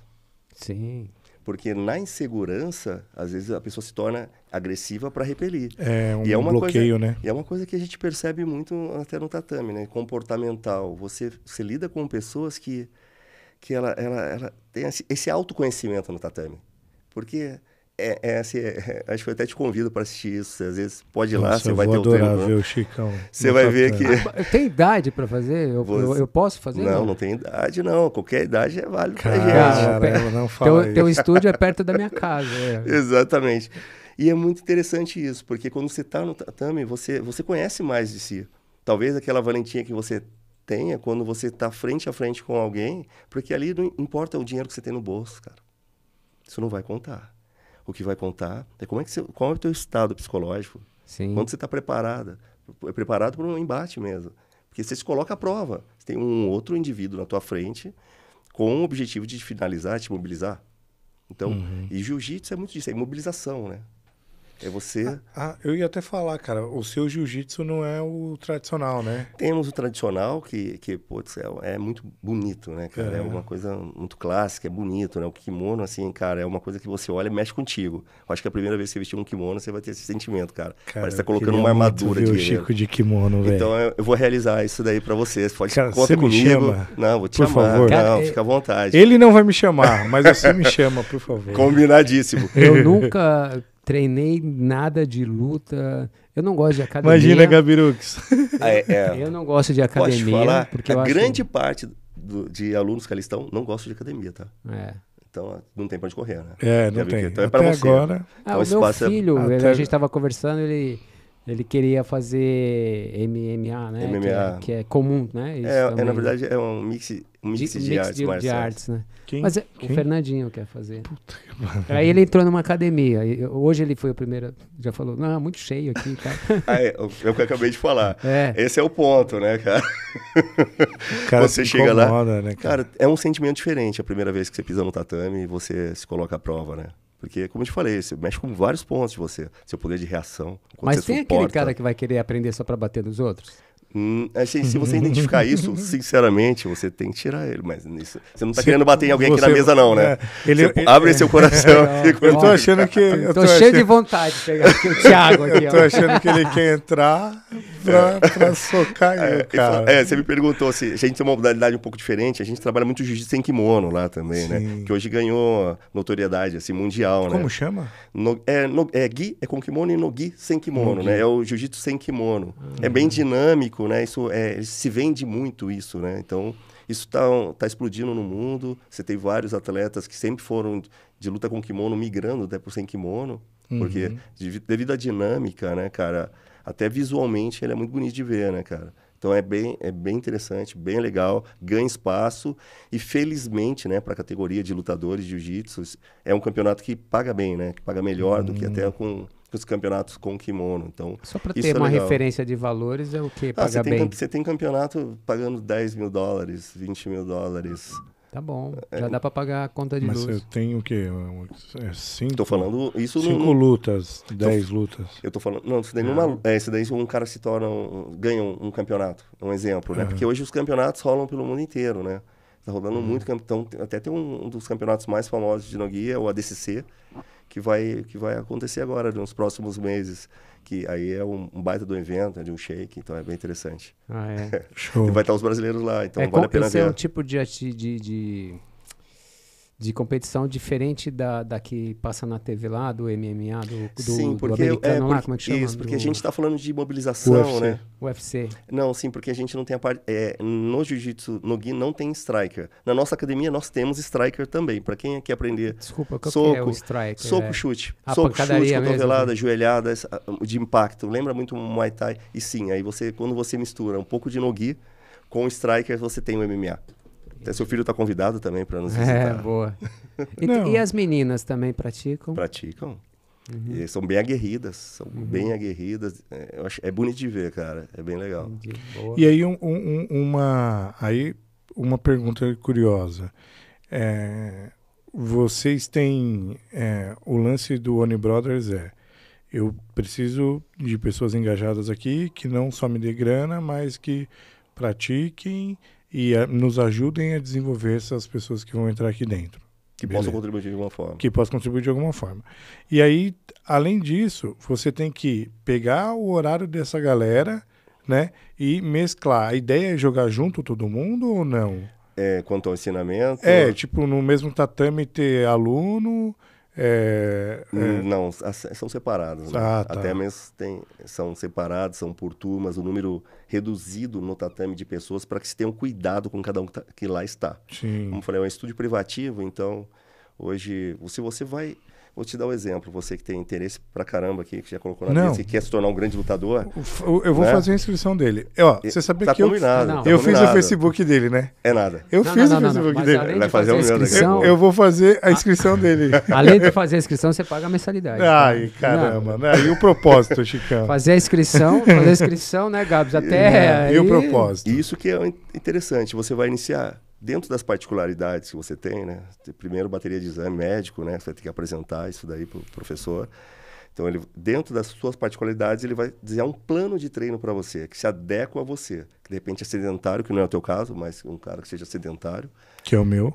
Sim. Porque na insegurança, às vezes a pessoa se torna agressiva para repelir. É um e é uma bloqueio, coisa, né? E é uma coisa que a gente percebe muito até no tatame, né? Comportamental. Você, se lida com pessoas que, que ela, ela, ela tem esse autoconhecimento no tatame. Porque é, é, assim, é, é acho que eu até te convido para assistir isso. Às vezes pode ir Nossa, lá, você vai ter o tempo. Eu né? ver o Chicão. Você vai ver que. Ah, tem idade para fazer? Eu, Você... eu, eu, posso fazer? Não, não, não, tem idade, não. Qualquer idade é válido para gente. Cara, não fala teu, isso. teu estúdio é perto da minha casa. É. Exatamente. E é muito interessante isso, porque quando você está no tatame, você, você conhece mais de si. Talvez aquela valentia que você tenha quando você está frente a frente com alguém, porque ali não importa o dinheiro que você tem no bolso, cara. Isso não vai contar. O que vai contar é como é que você, qual é o teu estado psicológico. Sim. Quando você está preparada, é preparado para um embate mesmo, porque você se coloca à prova. Você tem um outro indivíduo na tua frente com o objetivo de te finalizar, te mobilizar. Então, uhum. e jiu-jitsu é muito disso, é imobilização, né? É você. Ah, ah, eu ia até falar, cara, o seu jiu-jitsu não é o tradicional, né? Temos o tradicional, que, que putz, é, é, muito bonito, né, cara? É. é. uma coisa muito clássica, é bonito, né? O kimono, assim, cara, é uma coisa que você olha e mexe contigo. Eu acho que a primeira vez que você vestir um kimono, você vai ter esse sentimento, cara. cara Parece que tá colocando uma armadura aqui. o Chico de kimono, então, velho. Então eu vou realizar isso daí pra vocês. Pode cara, conta comigo. Não, vou te por chamar. Favor. Cara, não, é... fica à é, vontade. Ele não vai me chamar, mas você me chama, por favor. Combinadíssimo. Eu nunca treinei nada de luta. Eu não gosto de academia. Imagina, Gabirux. Ah, é, é. Eu não gosto de academia. Posso falar? Porque a grande acho... parte do, de alunos que ali estão não gosta de academia, tá? É. Então ah, não tem pra onde correr, né? É, não Já tem. Então, é pra Até você. agora. Ah, então, o meu é filho, é... ele, a gente tava conversando, ele ele queria fazer MMA, né? MMA. Que é, que é comum, né? Isso é, é, na verdade, é um mix, um mix de, de mix artes. De, de artes, né? Quem? Mas é, Quem? o Fernandinho quer fazer. Puta que Aí ele entrou numa academia. Hoje ele foi o primeiro. Já falou, não, muito cheio aqui, cara. é, é o que eu acabei de falar. É. Esse é o ponto, né, cara? cara você chega incomoda, lá. Né, cara? cara, é um sentimento diferente a primeira vez que você pisa no tatame e você se coloca à prova, né? Porque, como eu te falei, você mexe com vários pontos de você, seu poder de reação. Mas tem suporta. aquele cara que vai querer aprender só para bater nos outros? Hum, assim, se você identificar isso, sinceramente, você tem que tirar ele. Mas você não está querendo bater em alguém você, aqui na mesa, não, né? É, ele, ele, abre ele, seu coração. É, eu estou achando que. Eu tô, tô cheio achando... de vontade de pegar aqui, o Thiago aqui. eu tô achando que ele quer entrar pra, é. pra socar é, eu, cara. É, você me perguntou se a gente tem uma modalidade um pouco diferente, a gente trabalha muito jiu-jitsu sem kimono lá também, né? Sim. né? Que hoje ganhou notoriedade, assim, mundial, Como né? Como chama? No, é, no, é gi é com kimono e no gi sem kimono, no né? Gi. É o jiu-jitsu sem kimono. Uhum. É bem dinâmico, né? Isso é, se vende muito isso, né? Então... Isso está tá explodindo no mundo. Você tem vários atletas que sempre foram de luta com kimono migrando até pro sem kimono. Porque uhum. devido à dinâmica, né, cara, até visualmente ele é muito bonito de ver, né, cara? Então é bem, é bem interessante, bem legal, ganha espaço e felizmente, né, para a categoria de lutadores de jiu-jitsu, é um campeonato que paga bem, né? Que paga melhor hum. do que até hum. com os campeonatos com kimono. Então, Só para ter é uma legal. referência de valores, é o que? Ah, paga você tem, bem? Você tem campeonato pagando 10 mil dólares, 20 mil dólares, Tá bom. É, Já é, dá para pagar a conta de mas luz. Mas eu tenho o quê? É cinco. Tô falando isso Cinco no, lutas, tô, dez lutas. Eu tô falando. Não, isso daí, numa, é, é, isso daí um cara se torna. Um, ganha um, um campeonato. É um exemplo, né? Uhum. Porque hoje os campeonatos rolam pelo mundo inteiro, né? Tá rolando uhum. muito. Então, até tem um, um, dos campeonatos mais famosos de Noguia, o ADCC, que vai, que vai acontecer agora, nos próximos meses que aí é um, um baita do evento, é de um shake, então é bem interessante. Ah, é. Show. e vai estar os brasileiros lá, então é, vale a pena ver. Esse é um tipo de, de, de de competição diferente da, da que passa na TV lá, do MMA, do, do, sim, porque, do americano é, porque, lá, como é que chama? Isso, porque do... a gente está falando de mobilização, UFC. né? UFC. Não, sim, porque a gente não tem a parte... É, no jiu-jitsu, no gi, não tem striker. Na nossa academia, nós temos striker também, para quem quer aprender Desculpa, qual soco, que é o striker? Soco, é? chute. A soco, chute, cotovelada, né? joelhada, ah, de impacto. Lembra muito o Muay Thai. E sim, aí você, quando você mistura um pouco de no gi com o striker, você tem o MMA. Até seu filho está convidado também para nos é, visitar. É, boa. E, e as meninas também praticam? Praticam. Uhum. são bem aguerridas, são uhum. bem aguerridas. É, acho, é bonito de ver, cara. É bem legal. E aí, um, um, uma, aí uma pergunta curiosa. É, vocês têm é, o lance do One Brothers é eu preciso de pessoas engajadas aqui que não só me dê grana, mas que pratiquem e a, eh, nos ajudem a desenvolver essas pessoas que vão entrar aqui dentro. Que possam contribuir de alguma forma. Que possam contribuir de alguma forma. E aí, além disso, você tem que pegar o horário dessa galera, né? E mesclar. A ideia é jogar junto todo mundo ou não? É, quanto ao ensinamento? É, tipo, no mesmo tatame ter aluno, é, é... Não, são separados. Né? Ah, tá. Até mesmo tem, são separados, são por turmas, o um número reduzido no tatame de pessoas para que se tenha um cuidado com cada um que, tá, que lá está. Sim. Como eu falei, é um estúdio privativo, então hoje, se você vai Vou te dar um exemplo. Você que tem interesse pra caramba aqui, que já colocou na Não. mesa e quer se tornar um grande lutador. Eu, eu vou né? fazer a inscrição dele. Ó, você sabia tá que eu, não. Tá eu, tá fiz o Facebook dele, né? É nada. Eu não, fiz não, não, o Facebook dele. vai fazer, fazer o meu inscrição... Eu, vou fazer a inscrição dele. Além de fazer a inscrição, você paga a mensalidade. Tá? Ai, caramba. Né? E o propósito, Chicão? Fazer a inscrição, fazer a inscrição, né, Gabs? Até. E, aí... e o propósito. Isso que é interessante. Você vai iniciar dentro das particularidades que você tem, né? Primeiro, bateria de exame médico, né? Você vai ter que apresentar isso daí para o professor. Então, ele, dentro das suas particularidades, ele vai dizer um plano de treino para você, que se adequa a você. Que de repente é sedentário, que não é o teu caso, mas um cara que seja sedentário. Que é o meu.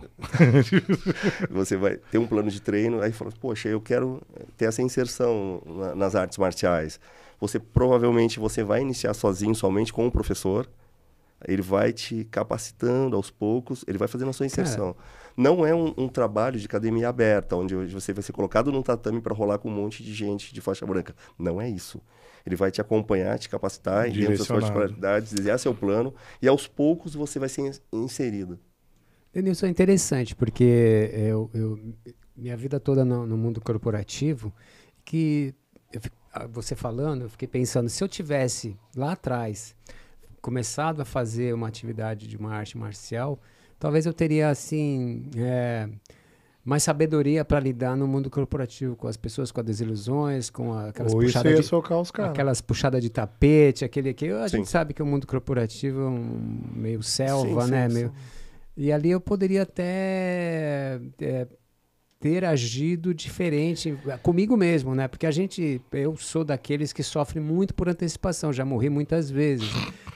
você vai ter um plano de treino, aí fala, poxa, eu quero ter essa inserção na, nas artes marciais. Você provavelmente você vai iniciar sozinho, somente com o professor. Ele vai te capacitando aos poucos, ele vai fazendo a sua é. inserção. Não é um, um, trabalho de academia aberta, onde você vai ser colocado num tatame para rolar com um monte de gente de faixa branca. Não é isso. Ele vai te acompanhar, te capacitar dentro suas particularidades, desenhar seu plano, e aos poucos você vai ser inserido. Denilson, é interessante, porque eu, eu minha vida toda no, no mundo corporativo, que eu, ah, você falando, eu fiquei pensando, se eu tivesse lá atrás começado a fazer uma atividade de uma arte marcial, talvez eu teria assim é, mais sabedoria para lidar no mundo corporativo com as pessoas, com as desilusões, com a, aquelas Ou puxadas isso de os aquelas puxadas de tapete, aquele que a sim. gente sabe que o mundo corporativo é um meio selva, sim, né? Sim, meio, e ali eu poderia até é, ter agido diferente comigo mesmo, né? Porque a gente, eu sou daqueles que sofre muito por antecipação, já morri muitas vezes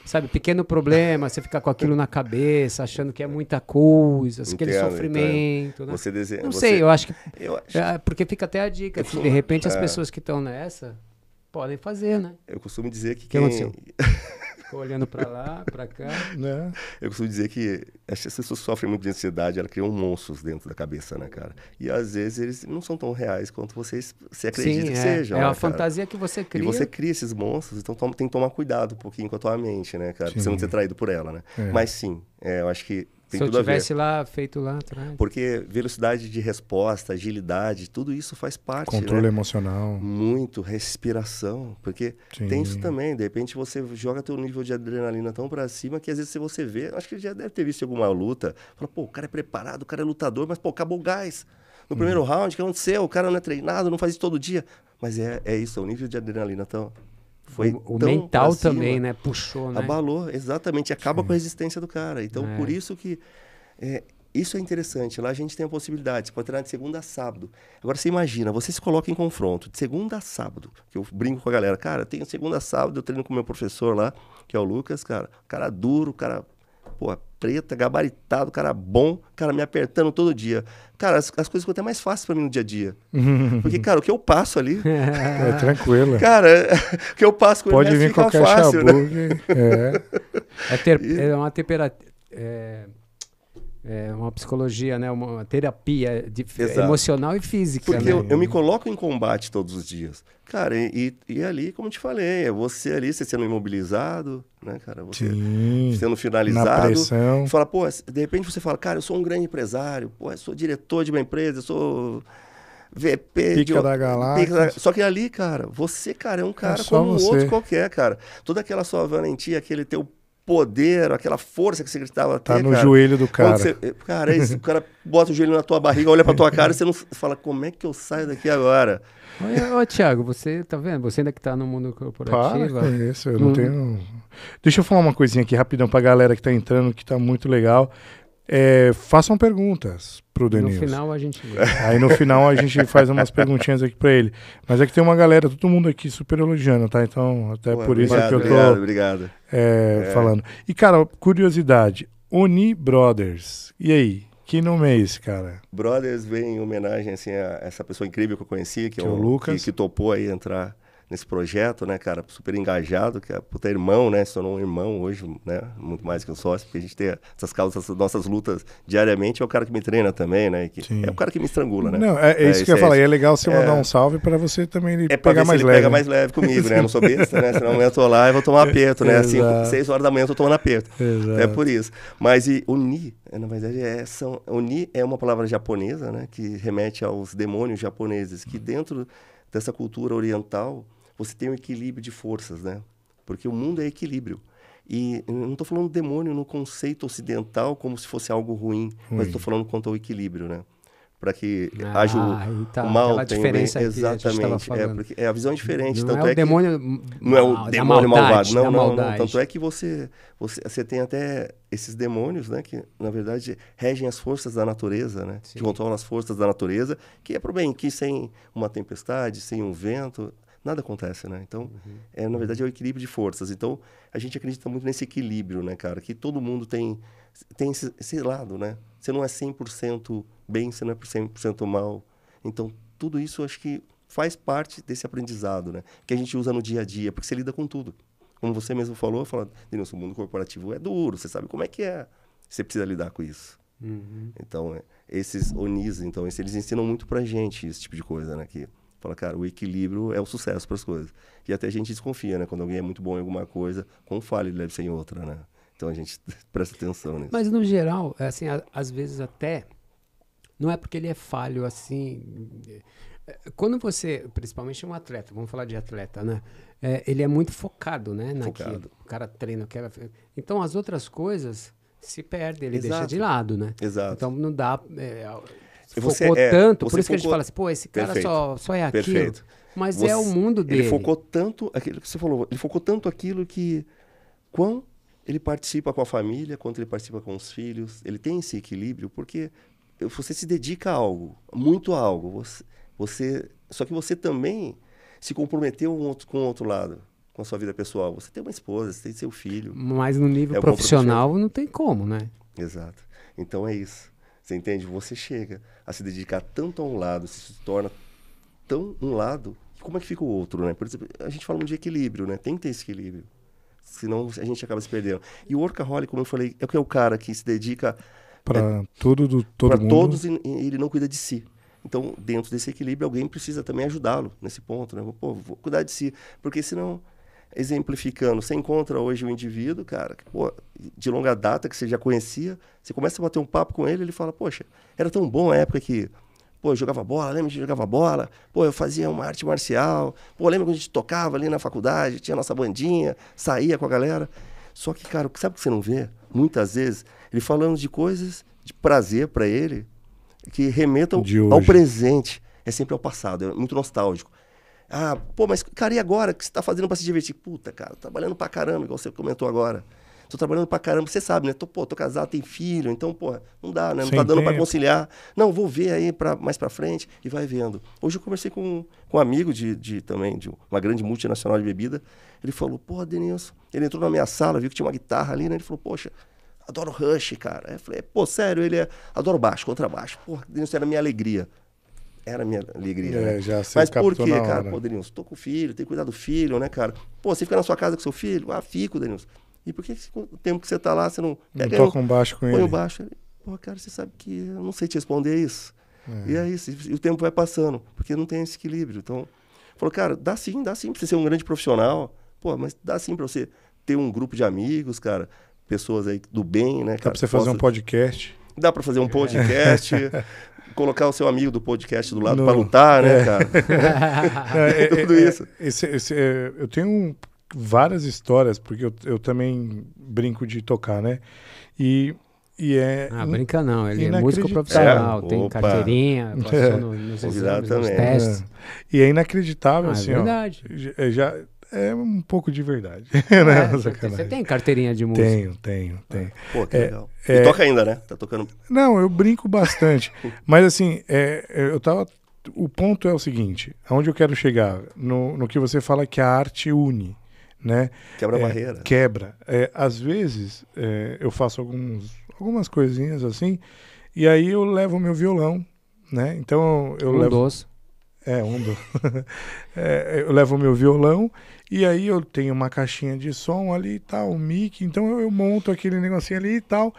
sabe, pequeno problema, você ficar com aquilo na cabeça, achando que é muita coisa, Entendo, aquele sofrimento. Então, né? Você desenha, Não você... sei, eu acho que. Eu acho... É, porque fica até a dica, que assim, de repente é... as pessoas que estão nessa podem fazer, né? Eu costumo dizer que. que quem... Ficou olhando para lá, para cá. Né? Eu costumo dizer que as pessoas sofrem muito de ansiedade, elas criam monstros dentro da cabeça, né, cara? E às vezes eles não são tão reais quanto vocês se acredita Sim, que é. sejam. É né, uma fantasia que você cria. E você cria esses monstros, então tem que tomar cuidado um pouquinho com a tua mente, né, cara? Pra você não ser traído por ela, né? É. Mas sim, é, eu acho que tem Se eu tivesse lá, feito lá atrás. Porque velocidade de resposta, agilidade, tudo isso faz parte. Né? Controle né? emocional. Muito, respiração. Porque Sim. tem isso também. De repente você joga teu nível de adrenalina tão para cima que às vezes você vê, acho que já deve ter visto alguma luta. Fala, pô, o cara é preparado, o cara é lutador, mas pô, acabou o gás. No hum. primeiro uhum. round, o que aconteceu? O cara não é treinado, não faz isso todo dia. Mas é, é isso, é o nível de adrenalina tão, foi o, o mental cima, também, é. né? Puxou, né? Abalou, exatamente. Acaba Sim. com a resistência do cara. Então, é. por isso que é, isso é interessante. Lá a gente tem a possibilidade, você pode treinar de segunda a sábado. Agora você imagina, você se coloca em confronto de segunda a sábado, que eu brinco com a galera, cara, tenho segunda a sábado, eu treino com o meu professor lá, que é o Lucas, cara, cara é duro, cara pô, preta, gabaritado, cara bom, cara me apertando todo dia. Cara, as, as coisas ficam até mais fáceis para mim no dia a dia. Porque, cara, o que eu passo ali. É, é tranquilo. Cara, o que eu passo com Pode ele vir fica qualquer fácil. né? é. É, ter, é uma temperatura. É é uma psicologia, né? Uma terapia de, emocional e física. Porque né? eu, eu, me coloco em combate todos os dias. Cara, e, e, e ali, como eu te falei, é você ali, você sendo imobilizado, né, cara? Você Sim, sendo finalizado. Fala, pô, é, de repente você fala, cara, eu sou um grande empresário, pô, eu sou diretor de uma empresa, eu sou. VP Pica de, da Galáxia. Só que ali, cara, você, cara, é um é cara é como um outro qualquer, cara. Toda aquela sua valentia, aquele teu poder, aquela força que você gritava Tá no cara. joelho do cara. Você, cara, é isso, o cara bota o joelho na tua barriga, olha pra tua cara e você não fala, como é que eu saio daqui agora? Ô, Thiago, você tá vendo? Você ainda que tá no mundo corporativo. Para com isso, eu hum. tenho... Deixa eu falar uma coisinha aqui rapidão pra galera que tá entrando, que tá muito legal. É, façam perguntas pro Denilson. No final a gente. Aí no final a gente faz umas perguntinhas aqui para ele. Mas é que tem uma galera, todo mundo aqui super elogiando, tá? Então, até por isso obrigado, que eu tô obrigado, obrigado. É, é, falando. E, cara, curiosidade: Oni Brothers. E aí? Que nome é esse, cara? Brothers vem em homenagem assim, a essa pessoa incrível que eu conheci, que, que é, é o, o Lucas. Que, que topou aí entrar nesse projeto, né, cara, super engajado, que é puta irmão, né, se tornou um irmão hoje, né, muito mais que um sócio, porque a gente tem essas causas, nossas lutas diariamente, é o cara que me treina também, né, que é o cara que me estrangula, né. Não, é, é, é isso que eu ia é falar, é legal você é. mandar um salve para você também ele é pegar mais ele leve. pega mais leve comigo, né, eu não sou besta, né, senão eu tô lá e vou tomar aperto, né, assim, seis horas da manhã eu tô tomando aperto, é Exato. é por isso. Mas e unir, na verdade, é, são, unir é uma palavra japonesa, né, que remete aos demônios japoneses, que uhum. dentro dessa cultura oriental, você tem um equilíbrio de forças, né? Porque o mundo é equilíbrio. E não estou falando demônio no conceito ocidental como se fosse algo ruim, mas estou falando quanto ao equilíbrio, né? Para que ah, haja o, tá, o mal, tem bem. Exatamente. A é, porque é, a visão é diferente. Não tanto é, o é demônio. Que, não é o demônio maldade, malvado. Não, não, não, Tanto é que você, você, você tem até esses demônios, né? Que, na verdade, regem as forças da natureza, né? Sim. Que controlam as forças da natureza, que é o bem, que sem uma tempestade, sem um vento, nada acontece, né? Então, uhum. é, na verdade, é o uhum. equilíbrio de forças. Então, a gente acredita muito nesse equilíbrio, né, cara? Que todo mundo tem, tem esse, esse lado, né? Você não é 100% bem, você não é 100% mal. Então, tudo isso acho que faz parte desse aprendizado, né? Que a gente usa no dia a dia, porque você lida com tudo. Como você mesmo falou, fala, Denilson, o mundo corporativo é duro, você sabe como é que é. Você precisa lidar com isso. Uhum. Então, é, esses ONIs, então, eles ensinam muito pra gente esse tipo de coisa, né? Que Fala, cara, o equilíbrio é o sucesso para as coisas. E até a gente desconfia, né? Quando alguém é muito bom em alguma coisa, com falha ele deve ser em outra, né? Então a gente presta atenção nisso. Mas no geral, é assim, às vezes até não é porque ele é falho assim. É, quando você, principalmente um atleta, vamos falar de atleta, né? É, ele é muito focado, né? Focado. O cara treina, quer. Então as outras coisas se perde, ele Exato. deixa de lado, né? Exato. Então não dá. É, você focou é, tanto, você por isso focou... que a gente fala assim, pô, esse cara só, só é aquilo. Perfeito. Mas é você, é o mundo dele. Ele focou tanto, aquilo que você falou, ele focou tanto aquilo que quão ele participa com a família, quanto ele participa com os filhos, ele tem esse equilíbrio, porque você se dedica a algo, muito a algo. Você, você só que você também se comprometeu com o outro lado, com a sua vida pessoal. Você tem uma esposa, você tem seu filho. Mas no nível é profissional não tem como, né? Exato. Então é isso. Você entende? Você chega a se dedicar tanto a um lado, se torna tão um lado, como é que fica o outro, né? Por exemplo, a gente fala de equilíbrio, né? Tem que ter esse equilíbrio. Senão a gente acaba se perdendo. E o workaholic, como eu falei, é o que é o cara que se dedica para é, todo do todo pra mundo. todos e, e ele não cuida de si. Então, dentro desse equilíbrio, alguém precisa também ajudá-lo nesse ponto, né? Pô, vou cuidar de si, porque senão exemplificando, você encontra hoje um indivíduo, cara, que, pô, de longa data que você já conhecia, você começa a bater um papo com ele, ele fala, poxa, era tão bom a época que, pô, eu jogava bola, lembra que jogava bola, pô, eu fazia uma arte marcial, pô, lembra quando a gente tocava ali na faculdade, tinha nossa bandinha, saía com a galera. Só que, cara, sabe o que você não vê? Muitas vezes, ele falando de coisas de prazer para ele que remetam ao presente. É sempre ao passado, é muito nostálgico. Ah, pô, mas cara, e agora? O que você tá fazendo para se divertir? Puta, cara, trabalhando pra caramba, igual você comentou agora. Tô trabalhando pra caramba, você sabe, né? Tô, pô, tô casado, tem filho, então, pô, não dá, né? Não tá Sem tá dando para conciliar. Não, vou ver aí pra, mais pra frente e vai vendo. Hoje eu conversei com, com um amigo de, de também, de uma grande multinacional de bebida. Ele falou, pô, Denilson, ele entrou na minha sala, viu que tinha uma guitarra ali, né? Ele falou, poxa, adoro Rush, cara. Eu falei, é, pô, sério, ele é. Adoro baixo, contra baixo. Pô, Denilson era a minha alegria era a minha alegria. É, né? já Mas por quê, cara? Hora. Pô, Denilson, tô com o filho, tem que cuidar do filho, né, cara? Pô, você fica na sua casa com seu filho? Ah, fico, Denilson. E por que o tempo que você tá lá, você não. Pega, não toca um baixo com põe ele. Põe o baixo. Pô, cara, você sabe que eu não sei te responder isso. É. E é isso. E o tempo vai passando, porque não tem esse equilíbrio. Então, falou, cara, dá sim, dá sim pra você ser um grande profissional. Pô, mas dá sim pra você ter um grupo de amigos, cara. Pessoas aí do bem, né? Cara? Dá pra você fazer Posso... um podcast. Dá pra fazer um é. podcast. colocar o seu amigo do podcast do lado para lutar, né, é. cara? é, tudo é, é, isso. Esse, esse, é, eu tenho várias histórias, porque eu, eu também brinco de tocar, né? E e é ah, brinca não, ele é músico profissional, é, tem opa. carteirinha, passou é. no, nos, exames, nos testes. É. E é inacreditável, ah, assim, é verdade. Ó, já, é um pouco de verdade. É, né? Você tem carteirinha de música? Tenho, tenho, tenho. Ah, pô, que é, legal. É... E toca ainda, né? Tá tocando. Não, eu brinco bastante. Mas assim, é, eu tava. O ponto é o seguinte: aonde eu quero chegar? No, no que você fala que a arte une. Né? Quebra é, barreira. Quebra. É, às vezes eu faço alguns, algumas coisinhas assim, e aí eu levo meu violão, né? Então eu um levo. Doce. É, um doce. é, eu levo meu violão e aí eu tenho uma caixinha de som ali e tal, um mic, então eu monto aquele negocinho ali e tal.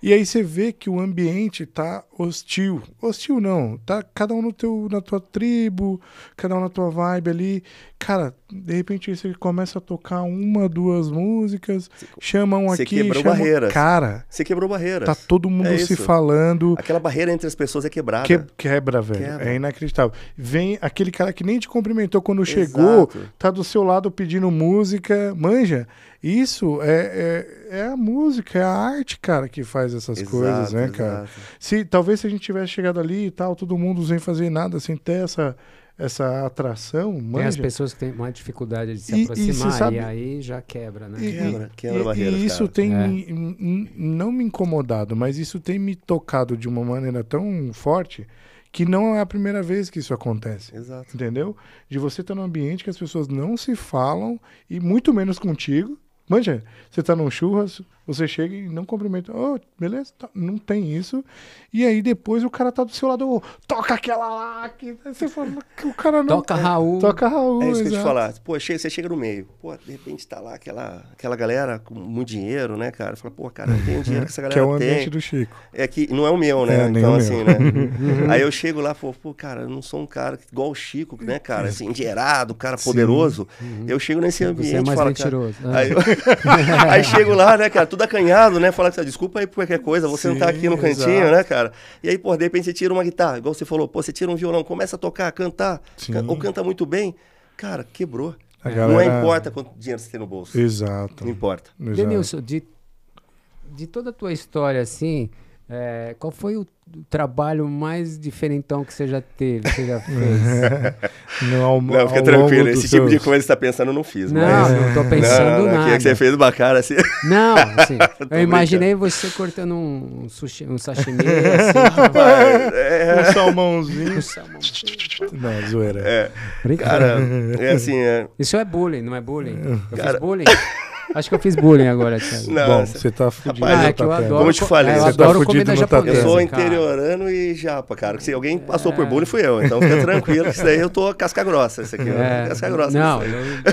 E aí você vê que o ambiente tá hostil. Hostil não, tá cada um no teu, na tua tribo, cada um na tua vibe ali. Cara, de repente você começa a tocar uma, duas músicas, chama chamam aqui. Você quebrou chama... Cara. Você quebrou barreira. Tá todo mundo é se falando. Aquela barreira entre as pessoas é quebrada. Que, quebra, velho. Quebra. É inacreditável. Vem aquele cara que nem te cumprimentou quando Exato. chegou, tá do seu lado pedindo música. Manja. Isso é, é, é, a música, é a arte, cara, que faz essas exato, coisas, né, cara? Se talvez se a gente tivesse chegado ali e tal, todo mundo sem fazer nada, sem ter essa, essa atração. Manja. Tem as pessoas que têm mais dificuldade de se e, aproximar e, sabe, e, aí já quebra, né? E, quebra, quebra barreira. E isso cara. tem é. não me incomodado, mas isso tem me tocado de uma maneira tão forte que não é a primeira vez que isso acontece. Exato. Entendeu? De você estar tá num ambiente que as pessoas não se falam e muito menos contigo. Manja, você está num churras, você chega e não cumprimenta. Oh, beleza? Tá, não tem isso. E aí depois o cara tá do seu lado, oh, toca aquela lá. Que... Tá", você fala, o cara não. Toca Raul. Toca Raul. É isso exato. que eu te falar. Pô, chega, você chega no meio. Pô, de repente tá lá aquela, aquela galera com muito dinheiro, né, cara? Fala, pô, cara, não tem dinheiro que essa galera tem. que é o tem. do Chico. É que não é o meu, é, né? É, então, assim, né? Uhum. Uhum. Uhum. aí eu chego lá, falo pô, cara, eu não sou um cara igual o Chico, né, cara? Assim, cara poderoso. Eu chego nesse ambiente. Você é mais fala, mentiroso. Cara, né? aí, eu... aí chego lá, né, cara? Tudo todo acanhado, né? Fala que você tá, desculpa aí por qualquer coisa, vou Sim, sentar aqui no cantinho, exato. né, cara? E aí, pô, de repente você tira uma guitarra, igual você falou, pô, você tira um violão, começa a tocar, cantar, ou canta muito bem, cara, quebrou. Galera... Não importa quanto dinheiro você tem no bolso. Exato. Não importa. Exato. Denilson, de, de toda a tua história, assim, é, qual foi o trabalho mais diferentão que você já teve, que você já fez? não, ao, não, fica tranquilo. Esse tipo seus... de coisa que você tá pensando, eu não fiz. Não, mas... não estou pensando não, nada. O é que você fez uma cara assim? Não, assim, eu imaginei você cortando um, sushi, um sashimi, assim, é... um salmãozinho. Um salmãozinho. Não, zoeira. É. Cara, é assim, é... Isso é bullying, não é bullying? Eu cara... fiz bullying? Acho que eu fiz bullying agora, Thiago. Não, Bom, você tá fudido. Rapaz, ah, é que eu adoro, Como eu te falei, é, eu você tá fudido no tatame. Eu sou interiorano cara. e japa, cara. Se alguém é. passou é... por bullying, fui eu. Então fica tranquilo, isso daí eu tô casca grossa. Isso aqui é, né? casca grossa. Não, eu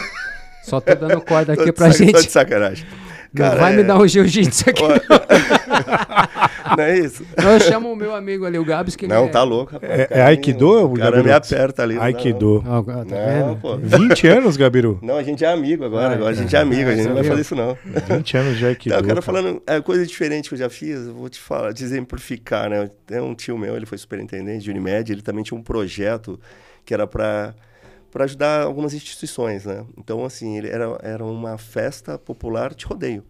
só tô dando corda aqui pra gente. Tô de sacanagem. Cara, não vai me é dar um jiu-jitsu aqui. Não é isso? Não, eu chamo o meu amigo ali, o Gabs, que Não, é- tá louco, rapaz. É, é Aikido? O cara me aperta ali. Aikido. Não, não. não tá pô. 20 anos, Gabiru? Não, a gente é amigo agora, agora a gente é amigo, a gente não vai fazer isso não. 20 anos de Aikido. Não, eu quero falando, é, coisa diferente que eu já fiz, eu vou te falar, te exemplificar, né? Tem um tio meu, ele foi superintendente de Unimed, ele também tinha um projeto que era para para ajudar algumas instituições, né? Então, assim, ele era, era uma festa popular de rodeio.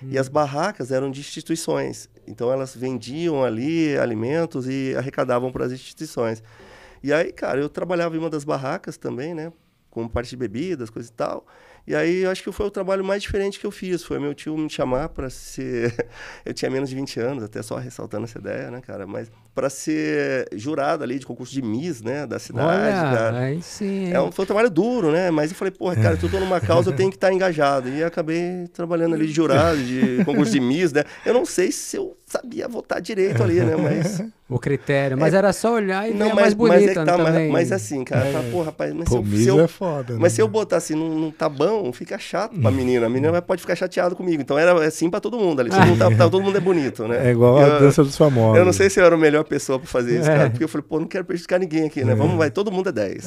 Hum. E as hum. barracas eram de instituições. Então elas vendiam ali alimentos e arrecadavam para as instituições. E aí, cara, eu trabalhava em uma das barracas também, né? Com parte de bebidas, coisa e tal. E aí eu acho que foi o trabalho mais diferente que eu fiz. Foi meu tio me chamar para ser. eu tinha menos de 20 anos, até só ressaltando essa ideia, né, cara? Mas para ser jurado ali de concurso de Miss, né, da cidade, Olha, cara. Aí sim. É um, foi um trabalho duro, né? Mas eu falei, porra, cara, eu tô numa causa, eu tenho que estar engajado. E acabei trabalhando ali de jurado, de concurso de Miss, né? Eu não sei se eu sabia votar direito ali, né? Mas. o critério. Mas é... era só olhar e não, ver mas, mais bonita mas é tá, também. Mas, mas, assim, cara, é. tá, pô, rapaz, mas Pô, se, eu, é foda, Mas né? se eu botar assim, não, não tá bom, fica chato pra hum. menina. A menina pode ficar chateada comigo. Então era assim pra todo mundo ali. Todo, tá, tá, todo mundo é bonito, né? É igual eu, a dança dos famosos. Eu não sei se eu era a melhor pessoa pra fazer isso, é. cara. Porque eu falei, pô, não quero prejudicar ninguém aqui, né? Vamos, é. vai, todo mundo é 10.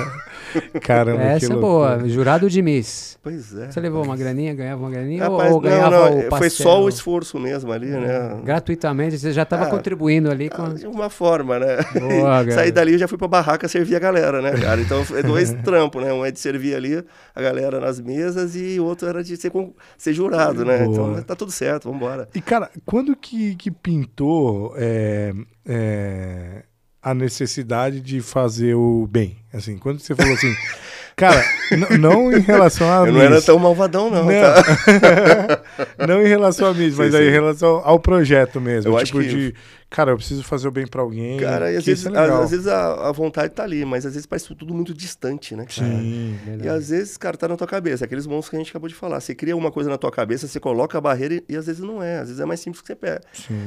Caramba, Essa que é boa. Jurado de Miss. Pois é. Você levou uma graninha, ganhava uma graninha? Rapaz, ou, ou não, ganhava não, foi só o esforço mesmo ali, né? Gratuitamente, você já estava ah, contribuindo ali com. De uma forma, né? Boa, Saí dali e já fui pra barraca servir a galera, né, cara? Então é dois trampos, né? Um é de servir ali a galera nas mesas e outro era de ser, com... ser jurado, né? Então, Boa. Então tá tudo certo, vamos embora. E, cara, quando que, que pintou é, é, a necessidade de fazer o bem? Assim, quando você falou assim. Cara, não em relação a. Eu não era tão malvadão, não. Tá? Não, tá? não em relação a mim, mas aí em relação ao projeto mesmo. Eu tipo acho que... de, cara, eu preciso fazer o bem para alguém. Cara, e às vezes, é a, às vezes a, a, vontade tá ali, mas às vezes parece tudo muito distante, né? Cara? Sim, E às vezes, cara, tá na tua cabeça. Aqueles monstros que a gente acabou de falar. Você cria uma coisa na tua cabeça, você coloca a barreira e, e às vezes não é. Às vezes é mais simples que você pega.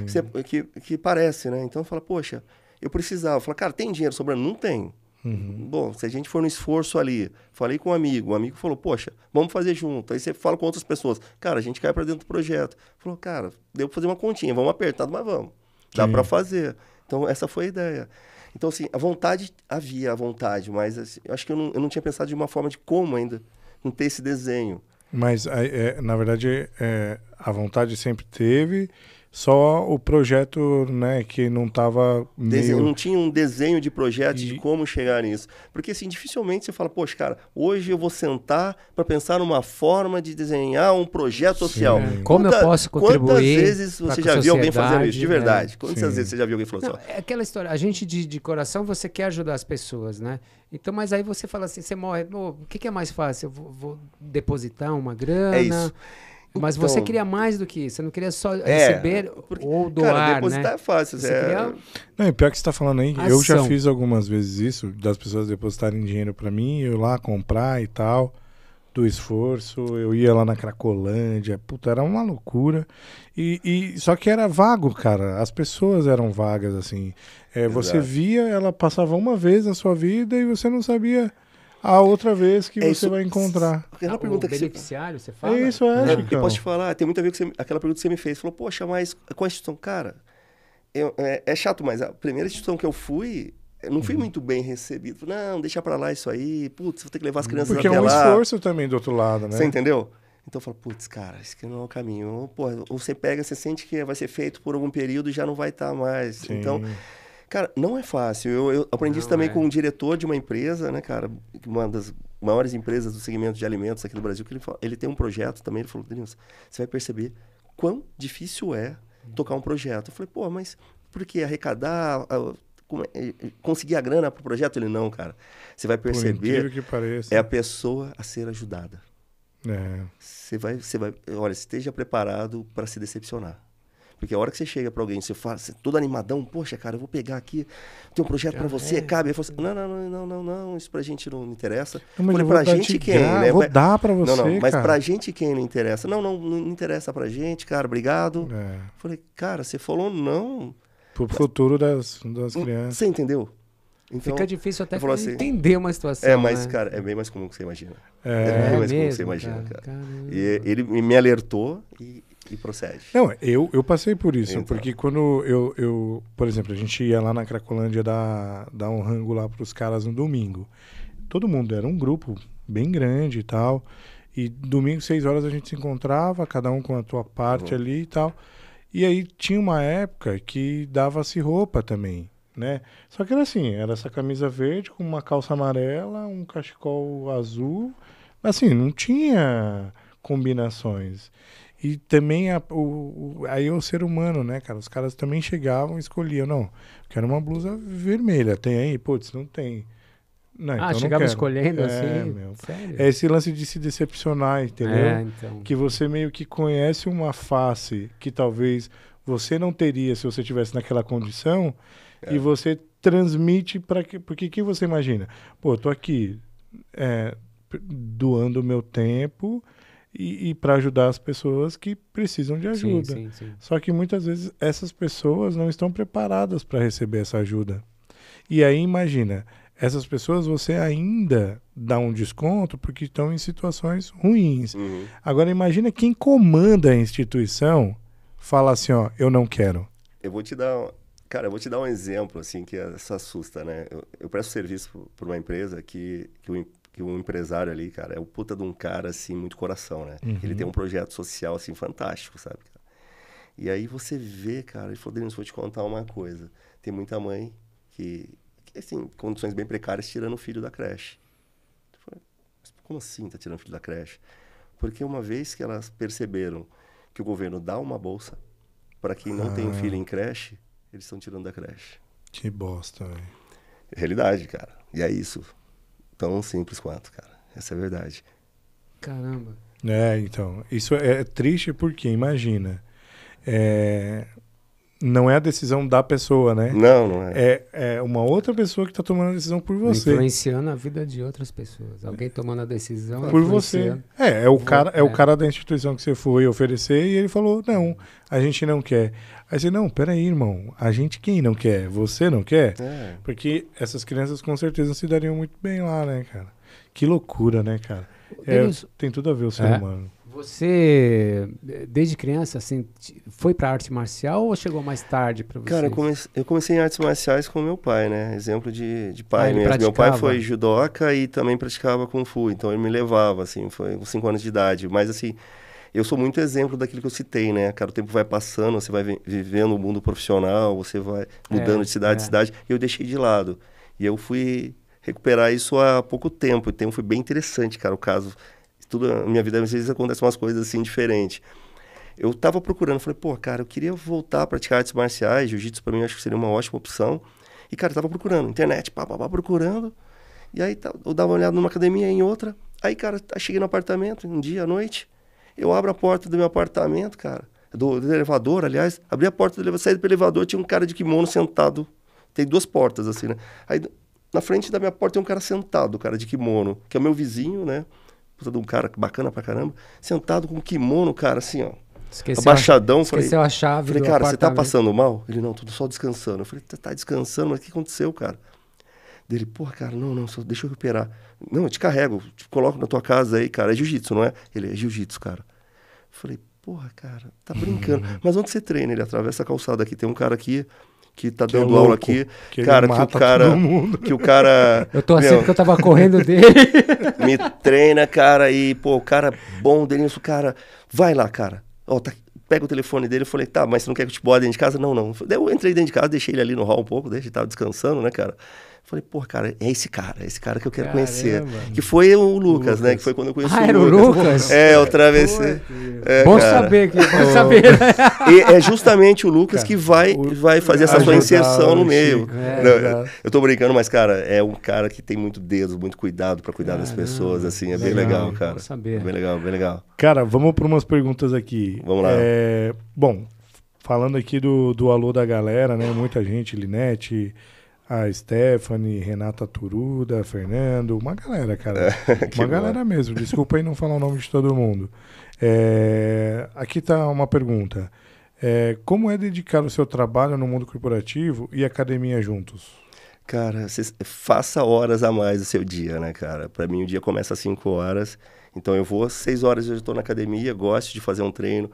Que, que, que parece, né? Então fala, poxa, eu precisava. Fala, cara, tem dinheiro sobrando? Não tem. Uhum. Bom, se a gente for no esforço ali, falei com um amigo, o um amigo falou, poxa, vamos fazer junto. Aí você fala com outras pessoas, cara, a gente cai para dentro do projeto. Falou, cara, deu para fazer uma continha, vamos apertado, mas vamos. Dá para fazer. Então, essa foi a ideia. Então, assim, a vontade, havia a vontade, mas assim, acho que eu não, eu não tinha pensado de uma forma de como ainda não ter esse desenho. Mas, é, na verdade, é, a vontade sempre teve só o projeto, né, que não estava meio... não tinha um desenho de projeto e... de como chegar nisso. Porque assim, dificilmente você fala, poxa, cara, hoje eu vou sentar para pensar numa forma de desenhar um projeto social. Sim. É. Como Quanta, eu posso contribuir? Quantas vezes você já viu alguém fazendo isso de né? verdade? Né? Quantas Sim. vezes você já viu alguém falando não, assim? É aquela história, a gente de, de coração você quer ajudar as pessoas, né? Então, mas aí você fala assim, você morre, o que, que, é mais fácil? Eu vou, vou depositar uma é grana. É isso. Mas então, você queria mais do que isso, você não queria só é. receber é, porque, ou doar, cara, depositar né? é fácil. Você é... Queria... Não, e pior que você está falando aí, Ação. eu já fiz algumas vezes isso, das pessoas depositarem dinheiro para mim, eu lá comprar e tal, do esforço, eu ia lá na Cracolândia, puta, era uma loucura. E, e só que era vago, cara, as pessoas eram vagas, assim. É, você via, ela passava uma vez na sua vida e você não sabia a outra vez que é você vai encontrar. Aquela ah, pergunta o que beneficiário, você, fala? É isso, é. Né? Eu posso te falar, tem muito a ver com você, aquela pergunta que você me fez. Falou, poxa, mas qual instituição? Cara, eu, é, é, chato, mas a primeira instituição que eu fui, eu não fui uhum. muito bem recebido. Não, deixa pra lá isso aí. Putz, vou ter que levar as crianças Porque é até lá. Porque é um lá. esforço também do outro lado, né? Você entendeu? Então eu falo, putz, cara, isso aqui não é o caminho. Ou, pô, você pega, você sente que vai ser feito por algum período e já não vai estar tá mais. Sim. Então... Cara, não é fácil. Eu, eu aprendi não isso também é. com um diretor de uma empresa, né, cara? Uma das maiores empresas do segmento de alimentos aqui do Brasil, que ele, ele tem um projeto também. Ele falou, Denilson, você vai perceber quão difícil é tocar um projeto. Eu falei, pô, mas por que arrecadar? É, conseguir a grana para o projeto? Ele, não, cara. Você vai perceber. Que pareça. É a pessoa a ser ajudada. É. Você vai, você vai, olha, esteja preparado para se decepcionar. Porque a hora que você chega para alguém, você fala, você, todo animadão, poxa, cara, eu vou pegar aqui, tem um projeto para você, é. cabe. assim, não, não, não, não, não, não, isso pra gente não, interessa. Não, mas a pra gente quem, dar, né? Vou dar pra você, Não, não, mas cara. pra gente quem não interessa. Não, não, não interessa pra gente, cara, obrigado. É. Falei, cara, você falou não. Pro futuro das, das hum, crianças. Você entendeu? Então, Fica difícil até assim, entender uma situação. É, mas, né? cara, é bem mais comum que você imagina. É, é bem mais é mesmo, comum que você é imagina, cara. cara. E ele me alertou e, e procede. Não, eu, eu passei por isso, então. porque quando eu, eu, por exemplo, a gente ia lá na Cracolândia dar, dar um rango lá para os caras no domingo. Todo mundo era um grupo bem grande e tal. E domingo, seis horas, a gente se encontrava, cada um com a tua parte uhum. ali e tal. E aí tinha uma época que dava-se roupa também, né? Só que era assim, era essa camisa verde com uma calça amarela, um cachecol azul. Assim, não tinha combinações. E também a, o, o, aí é o ser humano, né, cara? Os caras também chegavam e escolhiam. Não, quero uma blusa vermelha. Tem aí? Putz, não tem. Não, ah, então chegava escolhendo é, assim? Meu. Sério? É esse lance de se decepcionar, entendeu? É, então. Que você meio que conhece uma face que talvez você não teria se você estivesse naquela condição é. e você transmite para que... Porque que você imagina? Pô, eu tô aqui é, doando o meu tempo e, e para ajudar as pessoas que precisam de ajuda. Sim, sim, sim. Só que muitas vezes essas pessoas não estão preparadas para receber essa ajuda. E aí imagina, essas pessoas você ainda dá um desconto porque estão em situações ruins. Uhum. Agora imagina quem comanda a instituição fala assim, ó, eu não quero. Eu vou te dar, cara, eu vou te dar um exemplo assim que é, se assusta, né? Eu, eu presto serviço para uma empresa que, que o que o empresário ali, cara, é o puta de um cara, assim, muito coração, né? Uhum. Ele tem uhum. um projeto social, assim, fantástico, sabe? E aí você vê, cara, e falou, vou te contar uma coisa. Tem muita mãe que, que assim, condições bem precárias, tirando o filho da creche. Eu falei, mas como assim tá tirando o filho da creche? Porque uma vez que elas perceberam que o governo dá uma bolsa para quem não ah. tem filho em creche, eles estão tirando da creche. Que bosta, velho. Realidade, cara. E é isso tão simples quanto, cara. Essa é a verdade. Caramba. É, então. Isso é triste porque, imagina. É, não é a decisão da pessoa, né? Não, não é. É, é uma outra pessoa que está tomando a decisão por você. Influenciando a vida de outras pessoas. Alguém tomando a decisão por você. É, é o cara, é, o é. cara da instituição que você foi oferecer e ele falou: "Não, a gente não quer". Aí você: "Não, peraí, irmão. A gente quem não quer? Você não quer?". É. Porque essas crianças com certeza se dariam muito bem lá, né, cara? Que loucura, né, cara? É, tem tudo a ver o ser é? humano. Você, desde criança, assim, foi para arte marcial ou chegou mais tarde para você? Cara, eu comecei, eu comecei, em artes marciais com meu pai, né? Exemplo de, de ah, pai ah, mesmo. Meu pai foi judoca e também praticava Kung Fu, então ele me levava, assim, foi com 5 anos de idade. Mas, assim, eu sou muito exemplo daquilo que eu citei, né? Cara, o tempo vai passando, você vai vivendo o mundo profissional, você vai mudando é, de cidade é. cidade. E eu deixei de lado. E eu fui recuperar isso há pouco tempo. Então foi bem interessante, cara, o caso tudo minha vida, às vezes acontecem umas coisas assim diferentes. Eu estava procurando, falei, pô, cara, eu queria voltar a praticar artes marciais, jiu-jitsu para mim acho que seria uma ótima opção. E, cara, eu tava procurando, internet, pá, pá, pá, procurando. E aí eu dava uma olhada numa academia em outra. Aí, cara, cheguei no apartamento, um dia à noite, eu abro a porta do meu apartamento, cara, do, do elevador, aliás, abri a porta do elevador, saí do elevador, tinha um cara de kimono sentado. Tem duas portas, assim, né? Aí, na frente da minha porta tem um cara sentado, cara de kimono, que é o meu vizinho, né? puta de um cara bacana pra caramba, sentado com um kimono, cara, assim, ó. Esqueceu abaixadão. A, falei, esqueceu a chave Falei, cara, você tá passando mal? Ele, não, tudo só descansando. Eu falei, tá, tá descansando, mas o que aconteceu, cara? Dele, porra, cara, não, não, só deixa eu recuperar. Não, eu te carrego, te coloco na tua casa aí, cara. É jiu-jitsu, não é? Ele, é jiu-jitsu, cara. falei, porra, cara, tá brincando. mas onde você treina? Ele atravessa a calçada aqui, tem um cara aqui que tá que é dando é louco, aula aqui. Que cara, que o cara. Que o cara. Eu tô assim meu, porque eu tava correndo dele. me treina, cara, e, pô, o cara bom, o cara, vai lá, cara. Ó, tá, pega o telefone dele, eu falei, tá, mas você não quer que eu te bode dentro de casa? Não, não. Eu entrei dentro de casa, deixei ele ali no hall um pouco, deixei né, ele tava descansando, né, cara? Falei, pô, cara, é esse cara, é esse cara que eu quero Caramba. conhecer. Que foi o Lucas, Lucas, né? Que foi quando eu conheci ah, o Lucas. o Lucas. É, o travessei. É, bom cara. saber que bom saber. Né? é justamente o Lucas cara, que vai, vai fazer essa sua inserção no meio. é, Não, eu tô brincando, mas, cara, é um cara que tem muito dedo, muito cuidado para cuidar Caramba. das pessoas, assim. É bem legal, legal cara. Bom saber. Bem legal, bem legal. Cara, vamos por umas perguntas aqui. Vamos lá. É, bom, falando aqui do, do alô da galera, né? Muita gente, Linete a Stephanie, Renata Turuda, Fernando, uma galera, cara. uma galera mesmo. Desculpa aí não falar o nome de todo mundo. É, aqui tá uma pergunta. É, como é dedicar o seu trabalho no mundo corporativo e academia juntos? Cara, faça horas a mais do seu dia, né, cara? Para mim, o dia começa às 5 horas. Então, eu vou às 6 horas, eu já estou na academia, gosto de fazer um treino.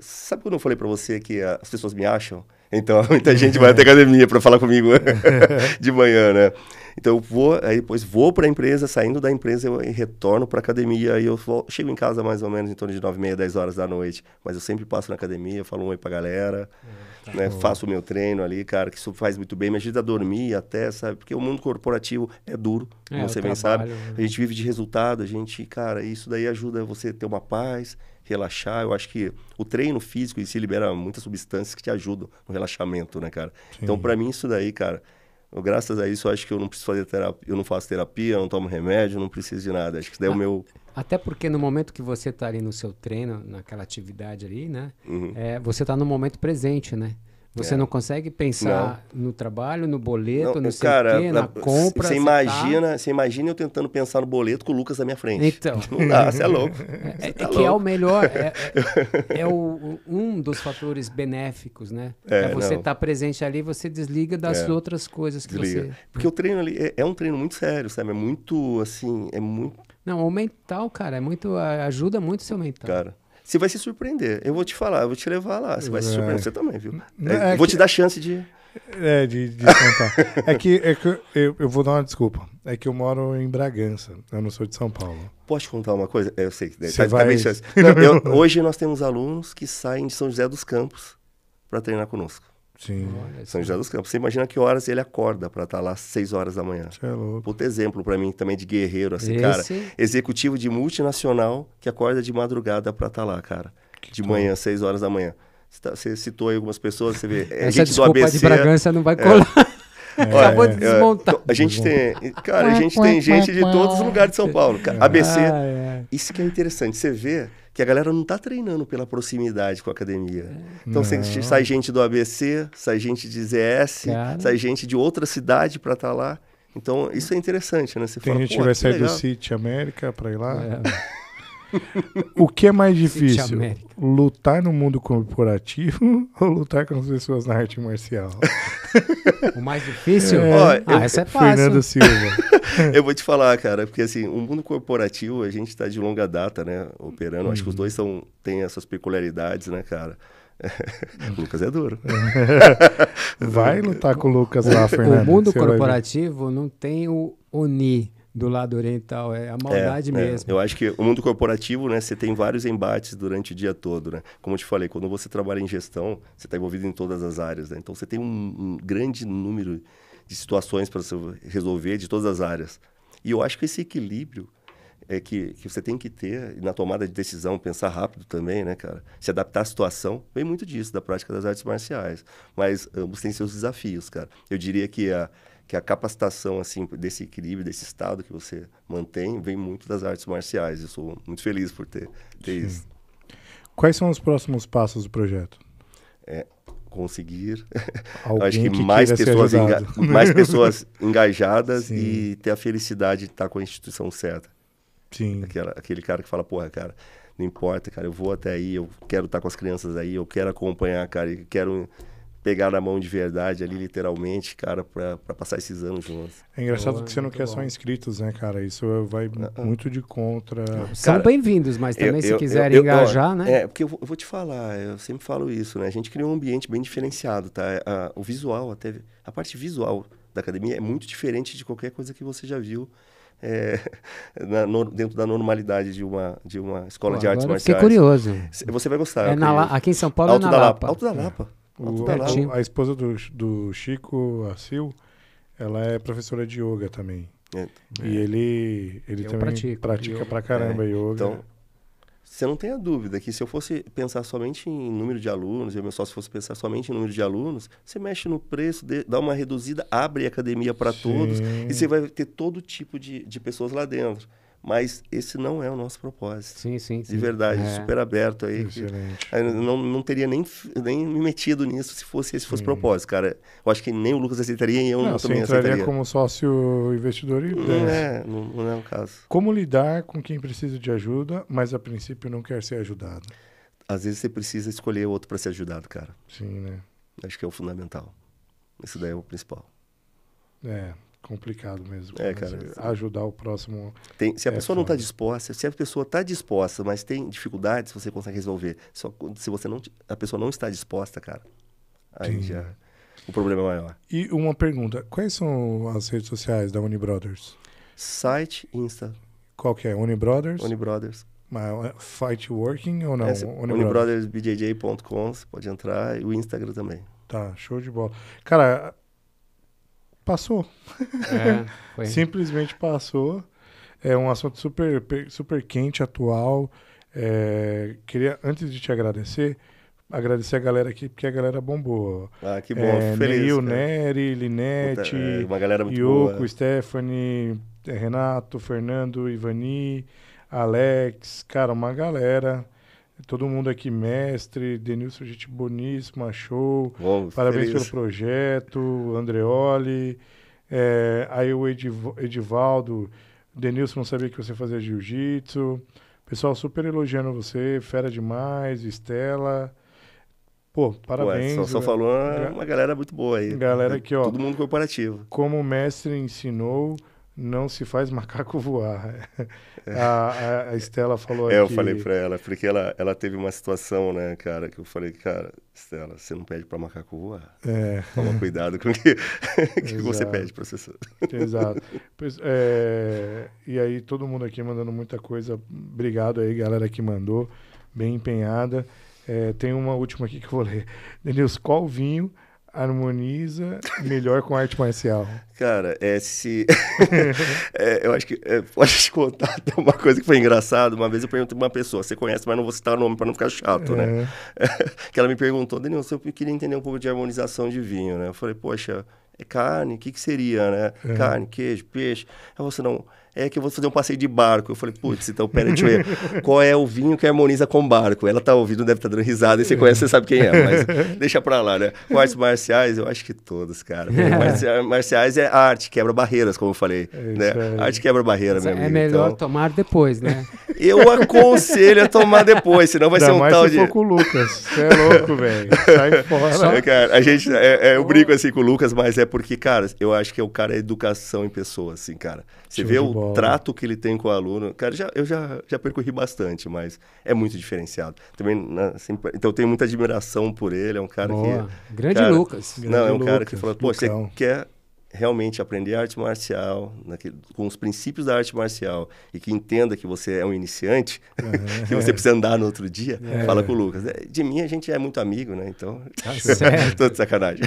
Sabe quando eu falei para você que as pessoas me acham? Então muita gente vai até academia para falar comigo de manhã, né? Então eu vou, aí depois vou para a empresa, saindo da empresa eu retorno para a academia, aí eu vou, chego em casa mais ou menos em torno de 9 e meia, 10 horas da noite, mas eu sempre passo na academia, falo um oi a galera, é, tá né? faço o meu treino ali, cara, que isso faz muito bem, me ajuda a dormir até, sabe? Porque o mundo corporativo é duro, é, você bem trabalho, sabe. Né? A gente vive de resultado, a gente, cara, isso daí ajuda você a ter uma paz, relaxar. Eu acho que o treino físico em si libera muitas substâncias que te ajudam no relaxamento, né, cara? Sim. Então, para mim, isso daí, cara, eu, graças a isso, eu acho que eu não preciso fazer terapia, eu não faço terapia, eu não tomo remédio, eu não preciso de nada. Acho que daí ah, é o meu. Até porque no momento que você está ali no seu treino, naquela atividade ali, né? Uhum. É, você está no momento presente, né? Você é. não consegue pensar não. no trabalho, no boleto, não, no cara, quê, na, na compra. Você imagina, tá você tá... imagina eu tentando pensar no boleto com o Lucas na minha frente. Então. Não dá, você é louco. É, é tá que louco. é o melhor, é, é, é o, um dos fatores benéficos, né? É, é você estar tá presente ali, você desliga das é. outras coisas que desliga. você. Porque o treino ali é, um treino muito sério, sabe? É muito assim, é muito. Não, o mental, cara, é muito ajuda muito o seu mental. Cara, você vai se surpreender. Eu vou te falar, eu vou te levar lá. Você vai se é. surpreender você também, viu? É, é vou que... te dar chance de. É, de, de contar. é que, é que eu, eu, vou dar uma desculpa. É que eu moro em Bragança, eu não sou de São Paulo. Posso contar uma coisa? Eu sei, Você tá, tá vai... Tá não, eu, hoje nós temos alunos que saem de São José dos Campos para treinar conosco. Sim. São José dos Campos. Você imagina que horas ele acorda para estar tá lá às 6 horas da manhã. é louco. Puta exemplo para mim também de guerreiro, assim, Esse... cara. Executivo de multinacional que acorda de madrugada para estar tá lá, cara. Que de bom. manhã, 6 horas da manhã. Tá, você citou aí algumas pessoas, você vê. É, Essa gente do ABC, de Bragança não vai é. colar. É. É, Acabou de desmontar. É, a gente tem, cara, a gente tem gente de todos os lugares de São Paulo. ABC, ah, é. isso que é interessante. Você vê que a galera não está treinando pela proximidade com a academia. É. Então sai gente do ABC, sai gente de ZS, Cara. sai gente de outra cidade para estar tá lá. Então isso é interessante, né? Você Tem fala, gente que vai sair legal. do City América para ir lá. É. O que é mais difícil? Lutar no mundo corporativo ou lutar com as pessoas na arte marcial? O mais difícil? É, Ó, ah, eu, essa é fácil. Fernando Silva. eu vou te falar, cara, porque assim, o mundo corporativo, a gente está de longa data, né? Operando. Uhum. Acho que os uhum. dois são, têm essas peculiaridades, né, cara? o Lucas é duro. Vai lutar com o Lucas lá, Fernando. O mundo corporativo não tem o ONI, do lado oriental, é a é, maldade é, mesmo. É. Eu acho que o mundo corporativo, né, você tem vários embates durante o dia todo, né? Como eu te falei, quando você trabalha em gestão, você está envolvido em todas as áreas, né? Então você tem um, um grande número de situações para resolver de todas as áreas. E eu acho que esse equilíbrio é que, que você tem que ter na tomada de decisão, pensar rápido também, né, cara? Se adaptar à situação, vem muito disso, da prática das artes marciais. Mas ambos têm seus desafios, cara. Eu diria que a que a capacitação assim desse equilíbrio, desse estado que você mantém, vem muito das artes marciais. Eu sou muito feliz por ter, ter isso. Quais são os próximos passos do projeto? É, conseguir. Acho que, que mais, pessoas enga... mais pessoas engajadas Sim. e ter a felicidade de estar com a instituição certa. Sim. Aquela, aquele cara que fala, porra, cara, não importa, cara, eu vou até aí, eu quero estar com as crianças aí, eu quero acompanhar, cara, eu quero pegar na mão de verdade ali, literalmente, cara, para passar esses anos juntos. É engraçado que você não quer só inscritos, né, cara? Isso vai ah, ah. muito de contra. São bem-vindos, mas também se quiserem engajar, né? É, porque eu, vou te falar, eu sempre falo isso, né? A gente criou um ambiente bem diferenciado, tá? É, o visual, até a parte visual da academia é muito diferente de qualquer coisa que você já viu. É, na, no, dentro da normalidade de uma, de uma escola Pô, de artes marciais. Fiquei curioso. Você vai gostar. É na, aqui em São Paulo é Alto é na da Lapa. Lapa. Alto da Lapa. É. Tá o, o, a esposa do, do Chico, a Sil, ela é professora de yoga também. É. E é. ele, ele também pratico, pratica yoga. pra caramba é. yoga. Então, você não tem a dúvida que se eu fosse pensar somente em número de alunos, e é só se fosse pensar somente em número de alunos, você mexe no preço, dá uma reduzida, abre a academia para todos e você vai ter todo tipo de, de pessoas lá dentro. Mas esse não é o nosso propósito. Sim, sim. De sim. verdade, é. super aberto aí. Excelente. Que, não, não teria nem, nem me metido nisso se fosse esse fosse propósito, cara. Eu acho que nem o Lucas aceitaria e eu não, não também aceitaria. entraria como sócio investidor e não é, não, não é o caso. Como lidar com quem precisa de ajuda, mas a princípio não quer ser ajudado? Às vezes você precisa escolher outro para ser ajudado, cara. Sim, né? Acho que é o fundamental. Isso daí é o principal. É, complicado mesmo. É, cara. É, ajudar o próximo. Tem, se a é pessoa tá foda. não está disposta, se a pessoa está disposta, mas tem dificuldades, você consegue resolver. Só se você não, a pessoa não está disposta, cara, aí Sim. já o problema é maior. E uma pergunta: quais são as redes sociais da Brothers Site, Insta. Qual que é? Unibrothers? Brothers Mas é Fight Working ou não? É, Brothers. Unibrothers você pode entrar, e o Instagram também. Tá, show de bola. Cara, passou. É, Simplesmente passou. É um assunto super, super quente, atual. É, queria, antes de te agradecer, agradecer a galera aqui, porque a galera bombou. Ah, que é, bom, é, feliz. Neil, Nery, Linete, é, uma galera muito Yoko, boa. Stephanie, Renato, Fernando, Ivani, Alex, cara, uma galera. Todo mundo aqui, mestre, Denilson, gente boníssima, show. Uou, Parabéns feliz. pelo projeto, Andreoli. É, aí o Ediv Edivaldo, Denilson, não sabia que você fazia jiu-jitsu. Pessoal super elogiando você, fera demais, Estela. Pô, é, parabéns. Ué, só, só falou uma, uma, galera muito boa aí. Galera aqui, ó. Todo mundo cooperativo. Como o mestre ensinou, não se faz macaco voar. É. a, a, Estela falou aqui. É, eu falei para ela, porque ela, ela teve uma situação, né, cara, que eu falei, cara, Estela, você não pede para macaco voar. É. Toma cuidado com o que, que você pede para Exato. Pois, é, e aí, todo mundo aqui mandando muita coisa. Obrigado aí, galera que mandou, bem empenhada. É, tem uma última aqui que eu vou ler. Denilson, qual vinho harmoniza melhor com arte marcial? Cara, é se. é, eu acho que. É, pode te contar até uma coisa que foi engraçada. Uma vez eu perguntei pra uma pessoa, você conhece, mas não vou citar o nome para não ficar chato, é. né? que ela me perguntou, Daniel, se eu queria entender um pouco de harmonização de vinho, né? Eu falei, poxa, é carne? O que, que seria, né? Carne, queijo, peixe. Aí você assim, não é que eu vou fazer um passeio de barco. Eu falei, putz, então pera, deixa eu ver. Qual é o vinho que harmoniza com barco? Ela tá ouvindo, deve estar tá dando risada, e você conhece, você sabe quem é, mas deixa pra lá, né? Com artes marciais, eu acho que todas, cara. É. Marcia, marciais é arte, quebra barreiras, como eu falei. É né? Arte quebra barreira, é mesmo. É melhor então... tomar depois, né? Eu aconselho a tomar depois, senão vai ser um mais tal de. For com o Lucas. Você é louco, velho. Sai fora. Só... É, cara, a gente, é, eu brinco assim com o Lucas, mas é porque, cara, eu acho que é o cara é educação em pessoa, assim, cara. Você Show vê o Show. trato que ele tem com o aluno. Cara, já, eu já, já percorri bastante, mas é muito diferenciado. Também, né, assim, então eu tenho muita admiração por ele. É um cara Boa. que. Grande cara, Lucas. Grande não, é um Lucas, cara que fala, pô, você quer realmente aprender arte marcial, naquele, com os princípios da arte marcial, e que entenda que você é um iniciante, que você precisa andar no outro dia, é. fala com o Lucas. É, de mim, a gente é muito amigo, né? Então, tá certo. tô de sacanagem.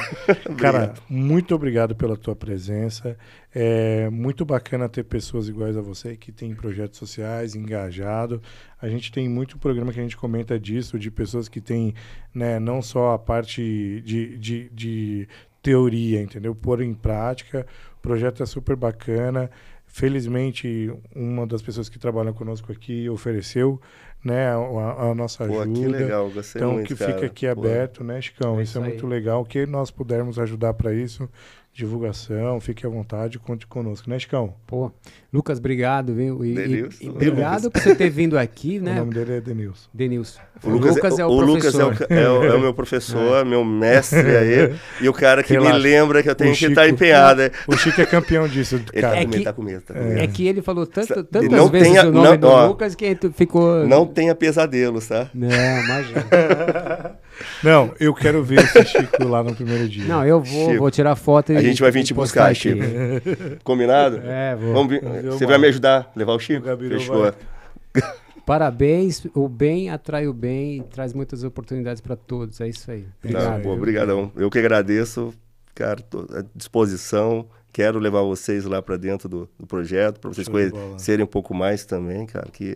Cara, muito obrigado pela tua presença. É muito bacana ter pessoas iguais a você que tem projetos sociais, engajado. A gente tem muito programa que a gente comenta disso, de pessoas que têm né, não só a parte de, de, de teoria, entendeu? Pôr em prática. O projeto é super bacana. Felizmente, uma das pessoas que trabalham conosco aqui ofereceu né, a, a nossa ajuda. Pô, que legal, gostei então, muito, que cara. fica aqui Pô. aberto, né, Chicão? É isso, é isso é muito legal. O que nós pudermos ajudar para isso, divulgação, fique à vontade, conte conosco, né, Chicão? Pô, Lucas, obrigado, viu? E, Denilson, e obrigado por você ter vindo aqui, né? O nome dele é Denilson. Denilson. O Lucas, é Lucas é, é, o, o é professor. é o, é o, meu professor, é. meu mestre aí, e o cara que Relaxa. me lembra que eu tenho o que Chico, estar tá empenhado. Né? O Chico é campeão disso, cara. Ele é que, tá com medo, tá com medo. É que ele falou tanto, tantas não vezes tenha, o nome não, do ó, Lucas que ficou... Não tenha pesadelos, tá? Não, imagina. Não, eu quero ver esse Chico lá no primeiro dia. Não, eu vou, Chico, vou tirar foto e. A gente vai vir te buscar, aqui. Chico. Combinado? É, vou. Vamos você vai me ajudar a levar o Chico? O Fechou. Vai. Parabéns, o bem atrai o bem e traz muitas oportunidades para todos. É isso aí. Tá, Obrigado. Não, pô, obrigadão. Eu que agradeço, cara, à disposição. Quero levar vocês lá para dentro do, do projeto, para vocês conhecerem um pouco mais também, cara. Que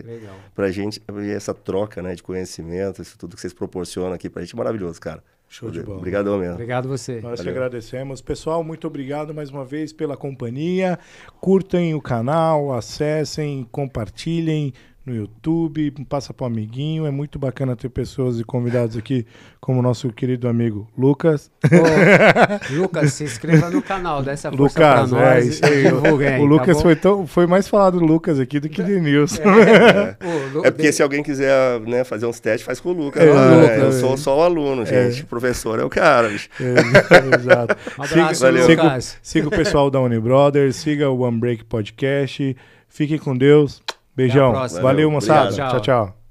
para gente, essa troca né, de conhecimento, isso tudo que vocês proporcionam aqui para a gente é maravilhoso, cara. Show de bola. Obrigado mesmo. Obrigado você. Nós Valeu. agradecemos. Pessoal, muito obrigado mais uma vez pela companhia. Curtem o canal, acessem, compartilhem, no YouTube, passa para o amiguinho. É muito bacana ter pessoas e convidados aqui, como o nosso querido amigo Lucas. Ô, Lucas, se inscreva no canal dessa força Lucas, é nós. É, isso aí. o tá Lucas tá foi, tão, foi mais falado do Lucas aqui do que de é. Nilson. É, é. é, porque se alguém quiser né, fazer uns testes, faz com o Lucas. É, né? Lucas eu sou só o aluno, gente. O professor é o cara. exato. Um abraço, siga, Lucas. siga o pessoal da Unibrothers, siga o One Break Podcast. Fiquem com Deus. Beijão. Valeu, moçada. tchau. tchau. tchau.